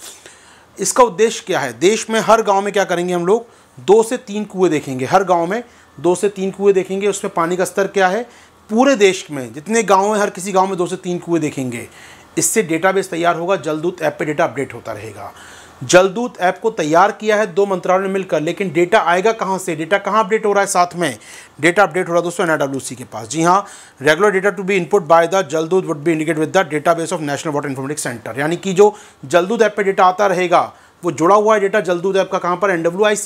इसका उद्देश्य क्या है देश में हर गांव में क्या करेंगे हम लोग दो से तीन कुएं देखेंगे हर गांव में दो से तीन कुएं देखेंगे उसमें पानी का स्तर क्या है पूरे देश में जितने गाँव हैं हर किसी गाँव में दो से तीन कुएँ देखेंगे इससे डेटाबेस तैयार होगा जल्द ऐप पे डेटा अपडेट होता रहेगा जलदूत ऐप को तैयार किया है दो मंत्रालय ने मिलकर लेकिन डेटा आएगा कहाँ से डेटा कहाँ अपडेट हो रहा है साथ में डेटा अपडेट हो रहा है दोस्तों एनआईडब्ल्यूसी के पास जी हाँ regular data to be input by the Jaldoot would be indicate with the database of national water informatics centre यानी कि जो जलदूत ऐप पर डेटा आता रहेगा वो जुड़ा हुआ है डेटा जलदूत ऐप का कहाँ पर एन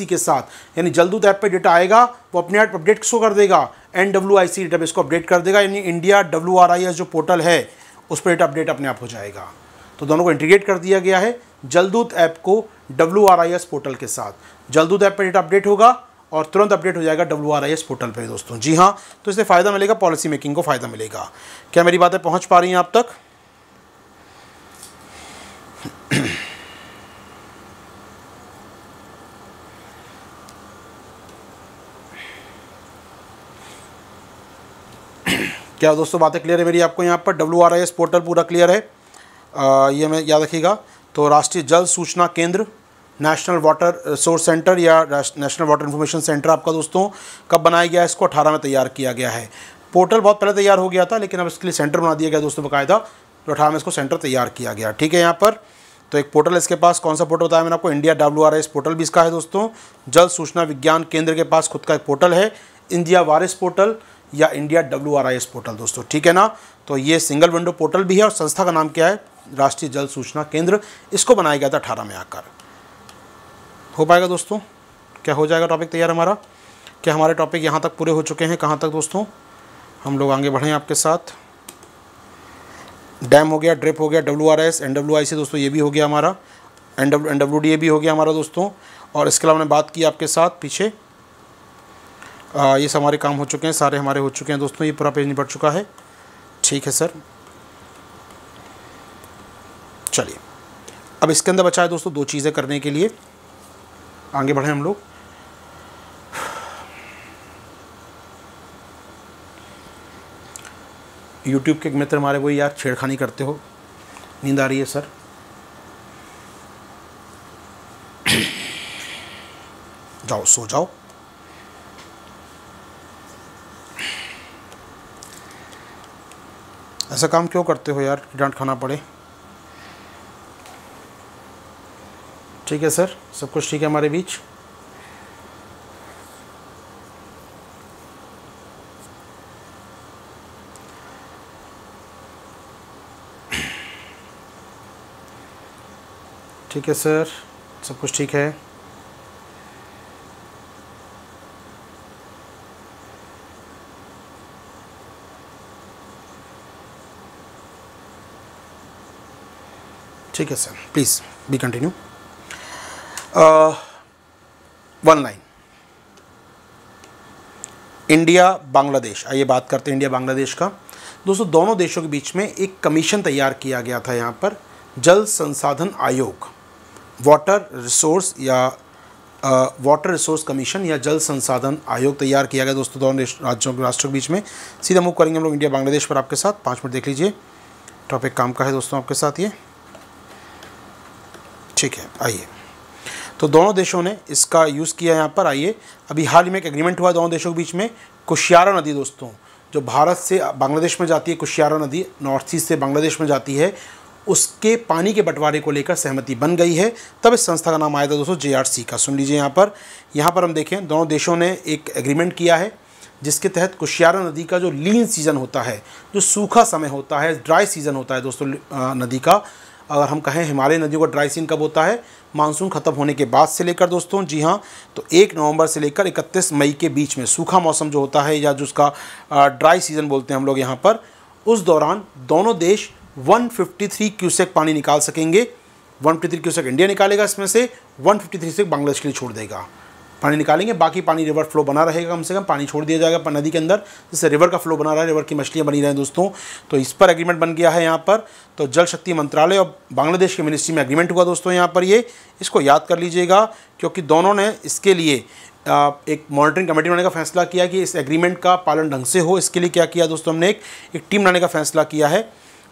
के साथ यानी जलदूत ऐप पे डेटा आएगा वो अपने आप अपडेट शो कर देगा एन डेटाबेस को अपडेट कर देगा यानी इंडिया डब्ल्यू जो पोर्टल है उस पर डेटा अपडेट अपने आप हो जाएगा तो दोनों को इंटीग्रेट कर दिया गया है जलदूत ऐप को डब्ल्यू पोर्टल के साथ जलदूत ऐप पर डेटा अपडेट होगा और तुरंत अपडेट हो जाएगा डब्ल्यू पोर्टल पर दोस्तों जी हाँ तो इससे फ़ायदा मिलेगा पॉलिसी मेकिंग को फ़ायदा मिलेगा क्या मेरी बातें पहुँच पा रही हैं आप तक क्या दोस्तों बातें क्लियर है मेरी आपको यहाँ पर डब्ल्यू पोर्टल पूरा क्लियर है आ, ये मैं याद रखिएगा तो राष्ट्रीय जल सूचना केंद्र नेशनल वाटर रिसोर्स सेंटर या नेशनल वाटर इन्फॉर्मेशन सेंटर आपका दोस्तों कब बनाया गया है इसको अठारह में तैयार किया गया है पोर्टल बहुत पहले तैयार हो गया था लेकिन अब इसके लिए सेंटर बना दिया गया दोस्तों बाकायदा तो अठारह में इसको सेंटर तैयार किया गया ठीक है यहाँ पर तो एक पोर्टल इसके पास कौन सा पोर्टल बताया मैंने आपको India W R S portal भी इसका है दोस्तों जल सूचना विज्ञान केंद्र के पास खुद का एक पोर्टल है इंडिया वारिस पोर्टल या India W R I S portal दोस्तों ठीक है ना तो ये सिंगल विंडो पोर्टल भी है और संस्था का नाम क्या है राष्ट्रीय जल सूचना केंद्र इसको बनाया गया था अठारह में आकर हो पाएगा दोस्तों क्या हो जाएगा टॉपिक तैयार हमारा क्या हमारे टॉपिक यहाँ तक पूरे हो चुके हैं कहाँ तक दोस्तों हम लोग आगे बढ़ें आपके साथ डैम हो गया ड्रिप हो गया W R S N W I C दोस्तों ये भी हो गया हमारा N W N W D A भी हो गया हमारा दोस्तों और इसके अलावा हमने बात की आपके साथ पीछे आ, ये हमारे काम हो चुके हैं सारे हमारे हो चुके हैं दोस्तों ये पूरा पेज निपट चुका है ठीक है सर चलिए अब इसके अंदर बचा है दोस्तों दो चीज़ें करने के लिए आगे बढ़े हम लोग यूट्यूब के मित्र हमारे वही यार छेड़खानी करते हो नींद आ रही है सर जाओ सो जाओ ऐसा काम क्यों करते हो यार डांट खाना पड़े ठीक है सर सब कुछ ठीक है हमारे बीच ठीक है सर सब कुछ ठीक है ठीक है sir please be continue one line India Bangladesh आइए बात करते हैं इंडिया बांग्लादेश का दोस्तों दोनों देशों के बीच में एक कमीशन तैयार किया गया था यहाँ पर जल संसाधन आयोग वाटर रिसोर्स या वाटर रिसोर्स कमीशन या जल संसाधन आयोग तैयार किया गया दोस्तों दोनों राज्यों के राष्ट्रों के बीच में सीधा मूव करेंगे हम लोग इंडिया बांग्लादेश पर आपके साथ पाँच मिनट देख लीजिए टॉपिक काम का है दोस्तों आपके साथ ये ठीक है आइए तो दोनों देशों ने इसका यूज़ किया यहाँ पर आइए अभी हाल ही में एक एग्रीमेंट हुआ दोनों देशों के बीच में कुशियारा नदी दोस्तों जो भारत से बांग्लादेश में जाती है कुशियारा नदी नॉर्थ ईस्ट से बांग्लादेश में जाती है उसके पानी के बंटवारे को लेकर सहमति बन गई है तब इस संस्था का नाम आया था दोस्तों जे का सुन लीजिए यहाँ पर यहाँ पर हम देखें दोनों देशों ने एक एग्रीमेंट किया है जिसके तहत कुशियारा नदी का जो लीन सीज़न होता है जो सूखा समय होता है ड्राई सीज़न होता है दोस्तों नदी का अगर हम कहें हिमालय नदियों का ड्राई सीन कब होता है मानसून ख़त्म होने के बाद से लेकर दोस्तों जी हाँ तो एक नवंबर से लेकर इकतीस मई के बीच में सूखा मौसम जो होता है या जिसका ड्राई सीज़न बोलते हैं हम लोग यहाँ पर उस दौरान दोनों देश 153 क्यूसेक पानी निकाल सकेंगे 153 क्यूसेक इंडिया निकालेगा इसमें से वन फिफ्टी क्यूसेक बांग्लादेश के लिए छोड़ देगा पानी निकालेंगे बाकी पानी रिवर फ्लो बना रहेगा कम से कम पानी छोड़ दिया जाएगा नदी के अंदर जिससे रिवर का फ्लो बना रहा है रिवर की मछलियाँ बनी रहे हैं दोस्तों तो इस पर एग्रीमेंट बन गया है यहाँ पर तो जल शक्ति मंत्रालय और बांग्लादेश की मिनिस्ट्री में एग्रीमेंट हुआ दोस्तों यहाँ पर ये इसको याद कर लीजिएगा क्योंकि दोनों ने इसके लिए एक मॉनिटरिंग कमेटी बनाने का फैसला किया कि इस एग्रीमेंट का पालन ढंग से हो इसके लिए क्या किया दोस्तों हमने एक एक टीम बनाने का फैसला किया है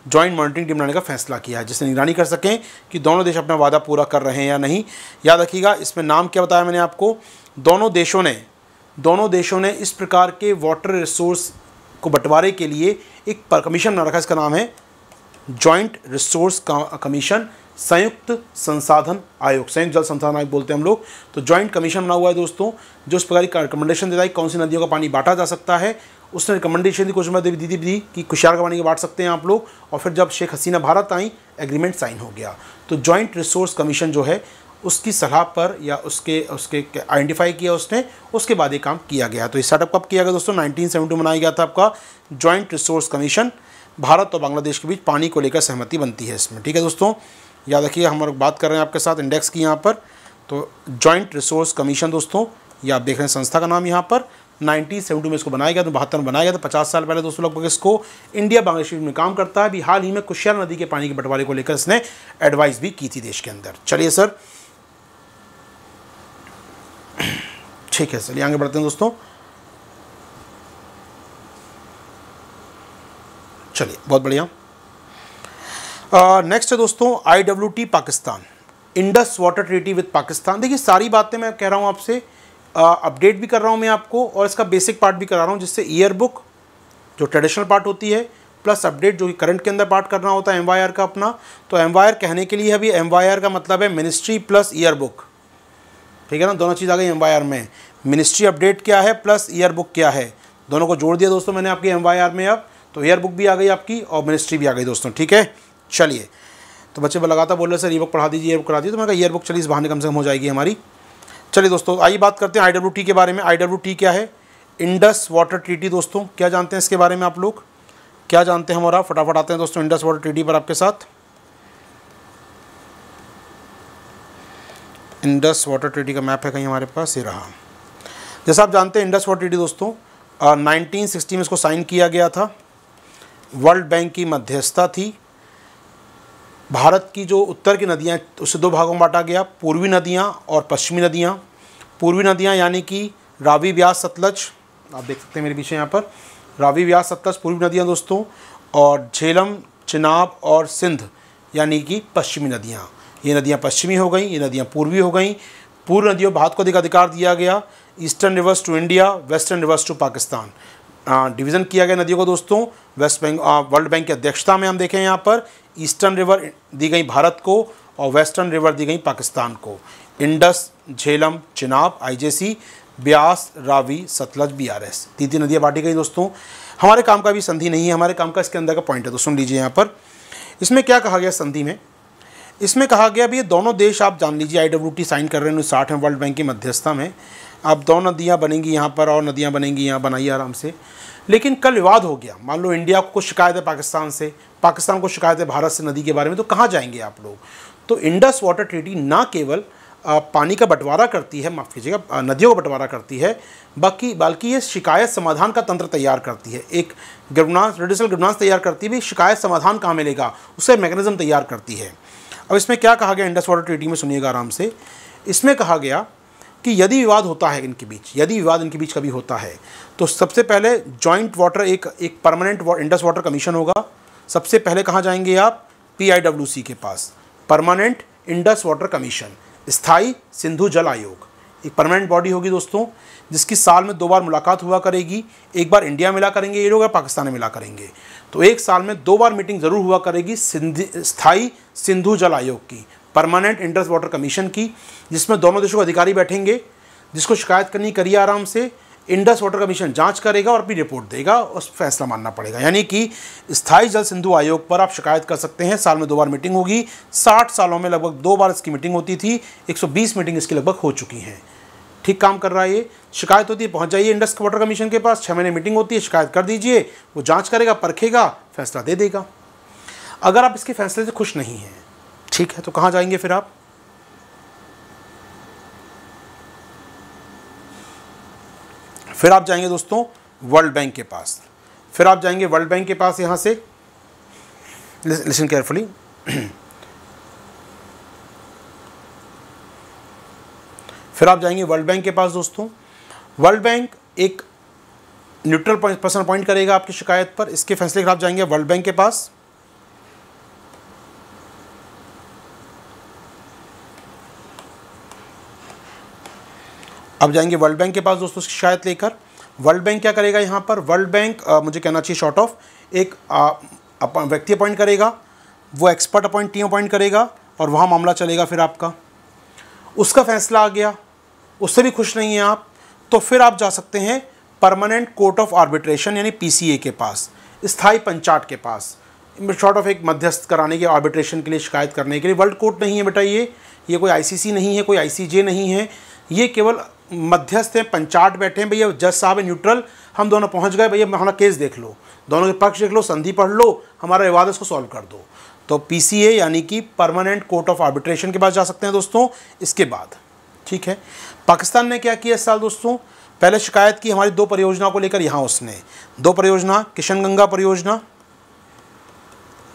ज्वाइंट मॉनिटरिंग टीम बनाने का फैसला किया है जिससे निगरानी कर सकें कि दोनों देश अपना वादा पूरा कर रहे हैं या नहीं याद रखिएगा इसमें नाम क्या बताया मैंने आपको दोनों देशों ने दोनों देशों ने इस प्रकार के वाटर रिसोर्स को बंटवारे के लिए एक कमीशन बना रखा इसका नाम है जॉइंट रिसोर्स कमीशन संयुक्त संसाधन आयोग संयुक्त जल संसाधन आयोग बोलते हैं हम लोग तो जॉइंट कमीशन बना हुआ है दोस्तों जो उस प्रकार की रिकमेंडेशन देता है कौन सी नदियों का पानी बांटा जा सकता है उसने रिकमेंडेशन दी कुछ मैं देवी दीदी दी कि कुशार गवानी के बांट सकते हैं आप लोग और फिर जब शेख हसीना भारत आई एग्रीमेंट साइन हो गया तो जॉइंट रिसोर्स कमीशन जो है उसकी सलाह पर या उसके उसके आइडेंटिफाई किया उसने उसके बाद ये काम किया गया तो ये सेटअप कब किया गया दोस्तों 1972 मनाया गया था आपका जॉइंट रिसोर्स कमीशन भारत और बांग्लादेश के बीच पानी को लेकर सहमति बनती है इसमें ठीक है दोस्तों याद रखिए हम लोग बात कर रहे हैं आपके साथ इंडेक्स की यहाँ पर तो जॉइंट रिसोर्स कमीशन दोस्तों या आप देख रहे हैं संस्था का नाम यहाँ पर नाइनटीन सेवेंटी में इसको बनाया गया तो बहत्तर में बनाया गया था पचास साल पहले दोस्तों लगभग इसको इंडिया बांग्लादेश में काम करता है अभी हाल ही में कुशियार नदी के पानी के बंटवारे को लेकर इसने एडवाइस भी की थी देश के अंदर चलिए सर ठीक है चलिए आगे बढ़ते हैं दोस्तों चलिए बहुत बढ़िया नेक्स्ट है दोस्तों आई Pakistan Indus water treaty with Pakistan देखिए सारी बातें मैं कह रहा हूँ आपसे अपडेट भी कर रहा हूँ मैं आपको और इसका बेसिक पार्ट भी करा रहा हूँ जिससे ईयर बुक जो ट्रेडिशनल पार्ट होती है प्लस अपडेट जो कि करंट के अंदर पार्ट करना होता है एम का अपना तो एम कहने के लिए अभी एम का मतलब है मिनिस्ट्री प्लस ईयर बुक ठीक है ना दोनों चीज़ आ गई एम में मिनिस्ट्री अपडेट क्या है प्लस ईयर बुक क्या है दोनों को जोड़ दिया दोस्तों मैंने आपकी एम में अब तो ईयर बुक भी आ गई आपकी और मिनिस्ट्री भी आ गई दोस्तों ठीक है चलिए तो बच्चे लगातार बोल रहे सर ई बुक पढ़ा दीजिए ई बुक करा दीजिए तो मैंने कहा ईयर बुक चलिए इस बहाने कम से कम हो जाएगी हमारी चलिए दोस्तों आइए बात करते हैं आई के बारे में आई क्या है इंडस वाटर ट्रीटी दोस्तों क्या जानते हैं इसके बारे में आप लोग क्या जानते हैं हमारा फटाफट आते हैं दोस्तों इंडस वाटर ट्रीटी पर आपके साथ इंडस वाटर ट्रीटी का मैप है कहीं हमारे पास ये रहा जैसा आप जानते हैं इंडस वाटर ट्रीटी दोस्तों नाइनटीन सिक्सटी में इसको साइन किया गया था वर्ल्ड बैंक की मध्यस्थता थी भारत की जो उत्तर की नदियाँ उसे दो भागों में बांटा गया पूर्वी नदियाँ और पश्चिमी नदियाँ पूर्वी नदियाँ यानी कि रावी व्यास सतलज आप देख सकते हैं मेरे पीछे यहाँ पर रावी व्यास सतलज पूर्वी नदियाँ दोस्तों और झेलम चिनाब और सिंध यानी कि पश्चिमी नदियाँ ये नदियाँ पश्चिमी हो गई ये नदियाँ पूर्वी हो गई पूर्व नदियों भारत को अधिक अधिकार दिया गया eastern rivers to India western rivers to Pakistan division किया गया नदियों को दोस्तों वेस्ट बैंक वर्ल्ड बैंक की अध्यक्षता में हम देखें यहाँ पर ईस्टर्न रिवर दी गई भारत को और वेस्टर्न रिवर दी गई पाकिस्तान को Indus Jhelum Chenab IJC Beas Ravi Sutlej B R S तीन नदियाँ बांटी गई दोस्तों हमारे काम का भी संधि नहीं है हमारे काम का इसके अंदर का पॉइंट है तो सुन लीजिए यहाँ पर इसमें क्या कहा गया संधि में इसमें कहा गया भी ये दोनों देश आप जान लीजिए आई डब्ल्यू टी साइन कर रहे हैं साठ में वर्ल्ड बैंक की मध्यस्थता में आप दो नदियाँ बनेंगी यहाँ पर और नदियाँ बनेंगी यहाँ बनाइए आराम से लेकिन कल विवाद हो गया मान लो इंडिया को कुछ शिकायत है पाकिस्तान से पाकिस्तान को शिकायत है भारत से नदी के बारे में तो कहाँ जाएंगे आप लोग तो इंडस वाटर ट्रीटी ना केवल पानी का बंटवारा करती है माफ़ कीजिएगा नदियों का बंटवारा करती है बाकी बल्कि ये शिकायत समाधान का तंत्र तैयार करती है एक गवर्नास ट्रेडिशनल गवर्नास तैयार करती है भी शिकायत समाधान कहाँ मिलेगा उसे मैकेनिज्म तैयार करती है अब इसमें क्या कहा गया इंडस वाटर ट्रीटी में सुनिएगा आराम से इसमें कहा गया कि यदि विवाद होता है इनके बीच यदि विवाद इनके बीच कभी होता है तो सबसे पहले जॉइंट वाटर एक एक परमानेंट वा, इंडस वाटर कमीशन होगा सबसे पहले कहाँ जाएंगे आप पीआईडब्ल्यूसी के पास परमानेंट इंडस वाटर कमीशन स्थाई सिंधु जल आयोग एक परमानेंट बॉडी होगी दोस्तों जिसकी साल में दो बार मुलाकात हुआ करेगी एक बार इंडिया मिला करेंगे ये लोग या पाकिस्तान में मिला करेंगे तो एक साल में दो बार मीटिंग ज़रूर हुआ करेगी सिंधी स्थाई सिंधु जल आयोग की परमानेंट इंडस वाटर कमीशन की जिसमें दोनों देशों के अधिकारी बैठेंगे जिसको शिकायत करनी करिए आराम से इंडस वाटर कमीशन जांच करेगा और अपनी रिपोर्ट देगा उस फैसला मानना पड़ेगा यानी कि स्थायी जल सिंधु आयोग पर आप शिकायत कर सकते हैं साल में दो बार मीटिंग होगी 60 सालों में लगभग दो बार इसकी मीटिंग होती थी 120 मीटिंग इसकी लगभग हो चुकी हैं ठीक काम कर रहा है ये शिकायत होती है पहुँच जाइए इंडस वाटर कमीशन के पास छः महीने मीटिंग होती है शिकायत कर दीजिए वो जाँच करेगा परखेगा फैसला दे देगा अगर आप इसके फैसले से खुश नहीं हैं ठीक है तो कहाँ जाएंगे फिर आप फिर आप जाएंगे दोस्तों वर्ल्ड बैंक के पास फिर आप जाएंगे वर्ल्ड बैंक के पास यहाँ से लिसन केयरफुली फिर आप जाएंगे वर्ल्ड बैंक के पास दोस्तों वर्ल्ड बैंक एक न्यूट्रल पर्सन अपॉइंट करेगा आपकी शिकायत पर इसके फैसले के आप जाएंगे वर्ल्ड बैंक के पास अब जाएंगे वर्ल्ड बैंक के पास दोस्तों शिकायत लेकर वर्ल्ड बैंक क्या करेगा यहाँ पर वर्ल्ड बैंक मुझे कहना चाहिए शॉर्ट ऑफ एक व्यक्ति अपॉइंट करेगा वो एक्सपर्ट अपॉइंट टीम अपॉइंट करेगा और वहाँ मामला चलेगा फिर आपका उसका फैसला आ गया उससे भी खुश नहीं हैं आप तो फिर आप जा सकते हैं परमानेंट कोर्ट ऑफ आर्बिट्रेशन यानी पीसीए के पास स्थाई पंचाट के पास शॉर्ट ऑफ एक मध्यस्थ कराने के आर्बिट्रेशन के लिए शिकायत करने के लिए वर्ल्ड कोर्ट नहीं है बेटा ये ये कोई आईसीसी नहीं है कोई आईसीजे नहीं है ये केवल मध्यस्थ हैं पंचाट बैठे हैं भैया जज साहब हैं न्यूट्रल हम दोनों पहुंच गए भैया हमारा केस देख लो दोनों के पक्ष देख लो संधि पढ़ लो हमारा विवाद इसको सॉल्व कर दो तो पी यानी कि परमानेंट कोर्ट ऑफ आर्बिट्रेशन के पास जा सकते हैं दोस्तों इसके बाद ठीक है पाकिस्तान ने क्या किया इस साल दोस्तों पहले शिकायत की हमारी दो परियोजनाओं को लेकर यहाँ उसने दो परियोजना किशन गंगा परियोजना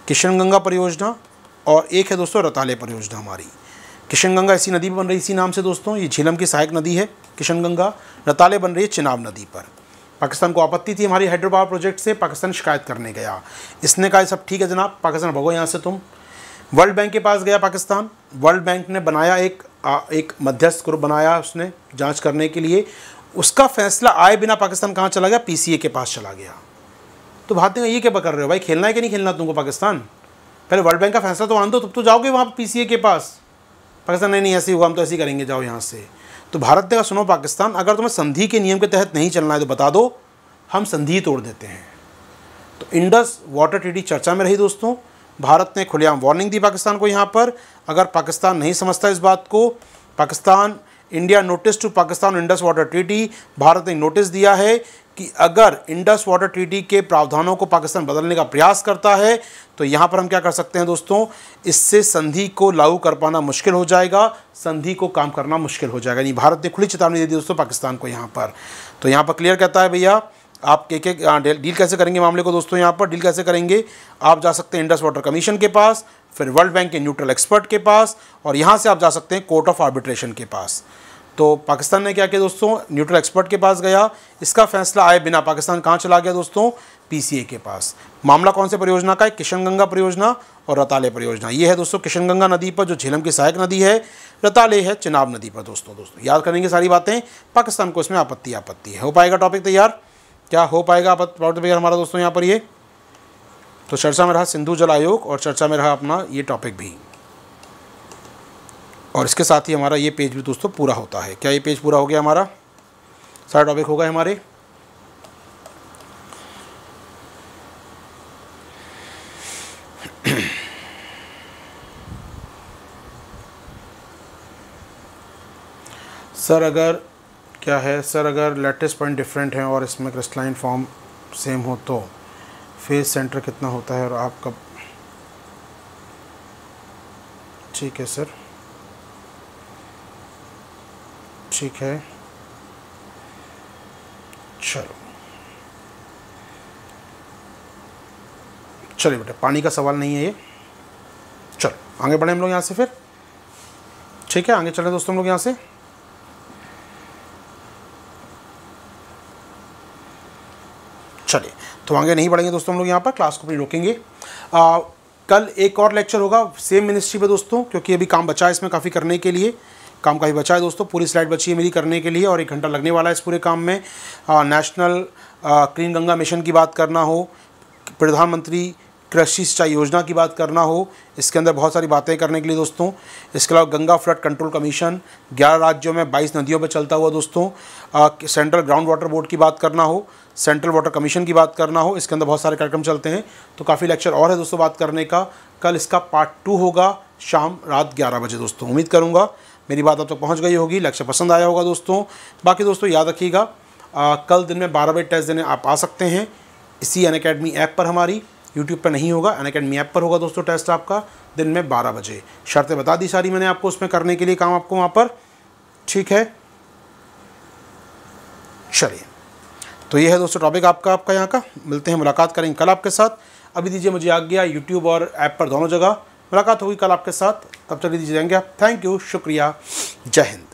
किशन गंगा परियोजना और एक है दोस्तों रताले परियोजना हमारी किशन गंगा इसी नदी पर बन रही इसी नाम से दोस्तों ये झीलम की सहायक नदी है किशनगंगा रताले बन रही चिनाब नदी पर पाकिस्तान को आपत्ति थी हमारी हाइड्रो पावर प्रोजेक्ट से पाकिस्तान शिकायत करने गया इसने कहा सब ठीक है जनाब पाकिस्तान भगो यहाँ से तुम वर्ल्ड बैंक के पास गया पाकिस्तान वर्ल्ड बैंक ने बनाया एक आ, एक मध्यस्थ ग्रुप बनाया उसने जांच करने के लिए उसका फैसला आए बिना पाकिस्तान कहाँ चला गया पीसीए के पास चला गया तो भारत ने ये क्या कर रहे हो भाई खेलना है कि नहीं खेलना तुमको पाकिस्तान पहले वर्ल्ड बैंक का फैसला तो मान दो तब तो जाओगे वहाँ पी के पास पाकिस्तान नहीं नहीं ऐसे हुआ हम तो ऐसे ही करेंगे जाओ यहाँ से तो भारत ने कहा सुनो पाकिस्तान अगर तुम्हें संधि के नियम के तहत नहीं चलना है तो बता दो हम संधि तोड़ देते हैं तो इंडस वाटर ट्रीटी चर्चा में रही दोस्तों भारत ने खुलेआम वार्निंग दी पाकिस्तान को यहाँ पर अगर पाकिस्तान नहीं समझता इस बात को Pakistan India notice to Pakistan Indus water treaty Bharat ने नोटिस दिया है कि अगर इंडस वाटर ट्रीटी के प्रावधानों को पाकिस्तान बदलने का प्रयास करता है तो यहाँ पर हम क्या कर सकते हैं दोस्तों इससे संधि को लागू कर पाना मुश्किल हो जाएगा संधि को काम करना मुश्किल हो जाएगा यानी भारत ने खुली चेतावनी दे दी दोस्तों पाकिस्तान को यहाँ पर तो यहाँ पर क्लियर कहता है भैया आप के के हाँ, डील कैसे करेंगे मामले को दोस्तों यहाँ पर डील कैसे करेंगे आप जा सकते हैं इंडस वाटर कमीशन के पास फिर वर्ल्ड बैंक के न्यूट्रल एक्सपर्ट के पास और यहाँ से आप जा सकते हैं कोर्ट ऑफ आर्बिट्रेशन के पास तो पाकिस्तान ने क्या किया दोस्तों न्यूट्रल एक्सपर्ट के पास गया इसका फैसला आए बिना पाकिस्तान कहाँ चला गया दोस्तों पीसीए के पास मामला कौन से परियोजना का है किशनगंगा परियोजना और रताले परियोजना ये है दोस्तों किशनगंगा नदी पर जो झेलम की सहायक नदी है रताले है चिनाब नदी पर दोस्तों दोस्तों याद करेंगे सारी बातें पाकिस्तान को इसमें आपत्ति आपत्ति है हो पाएगा टॉपिक तैयार क्या हो पाएगा आपत्ति हमारा दोस्तों यहाँ पर ये तो चर्चा में रहा सिंधु जल आयोग और चर्चा में रहा अपना ये टॉपिक भी और इसके साथ ही हमारा ये पेज भी दोस्तों पूरा होता है क्या ये पेज पूरा हो गया हमारा सारा टॉपिक हो गए हमारे सर अगर क्या है सर अगर लेटेस्ट पॉइंट डिफरेंट है और इसमें क्रिस्टलाइन फॉर्म सेम हो तो फेस सेंटर कितना होता है और आप कब ठीक है सर ठीक है चलो चलिए बेटा पानी का सवाल नहीं है ये चलो आगे बढ़े हम लोग यहाँ से फिर ठीक है आगे चले दोस्तों हम लोग यहाँ से चलिए तो आगे नहीं बढ़ेंगे दोस्तों हम लोग यहाँ पर क्लास को अपनी रोकेंगे आ, कल एक और लेक्चर होगा सेम मिनिस्ट्री पे दोस्तों क्योंकि अभी काम बचा है इसमें काफ़ी करने के लिए काम काफ़ी बचा है दोस्तों पूरी स्लाइड बची है मेरी करने के लिए और एक घंटा लगने वाला है इस पूरे काम में आ, नेशनल क्लीन गंगा मिशन की बात करना हो प्रधानमंत्री कृषि सिंचाई योजना की बात करना हो इसके अंदर बहुत सारी बातें करने के लिए दोस्तों इसके अलावा गंगा फ्लड कंट्रोल कमीशन 11 राज्यों में 22 नदियों पर चलता हुआ दोस्तों सेंट्रल ग्राउंड वाटर बोर्ड की बात करना हो सेंट्रल वाटर कमीशन की बात करना हो इसके अंदर बहुत सारे कार्यक्रम चलते हैं तो काफ़ी लेक्चर और है दोस्तों बात करने का कल इसका पार्ट टू होगा शाम रात ग्यारह बजे दोस्तों उम्मीद करूँगा मेरी बात आप तक तो पहुँच गई होगी लक्ष्य पसंद आया होगा दोस्तों बाकी दोस्तों याद रखिएगा कल दिन में बारह बजे टेस्ट देने आप आ सकते हैं इसी अन अकेडमी ऐप पर हमारी यूट्यूब पर नहीं होगा अन अकेडमी ऐप पर होगा दोस्तों टेस्ट आपका दिन में बारह बजे शर्तें बता दी सारी मैंने आपको उसमें करने के लिए काम आपको वहाँ पर ठीक है चलिए तो ये है दोस्तों टॉपिक आपका आपका यहाँ का मिलते हैं मुलाकात करेंगे कल आपके साथ अभी दीजिए मुझे आ गया यूट्यूब और ऐप पर दोनों जगह मुलाकात होगी कल आपके साथ तब तक दीजिए जाएंगे आप थैंक यू शुक्रिया जय हिंद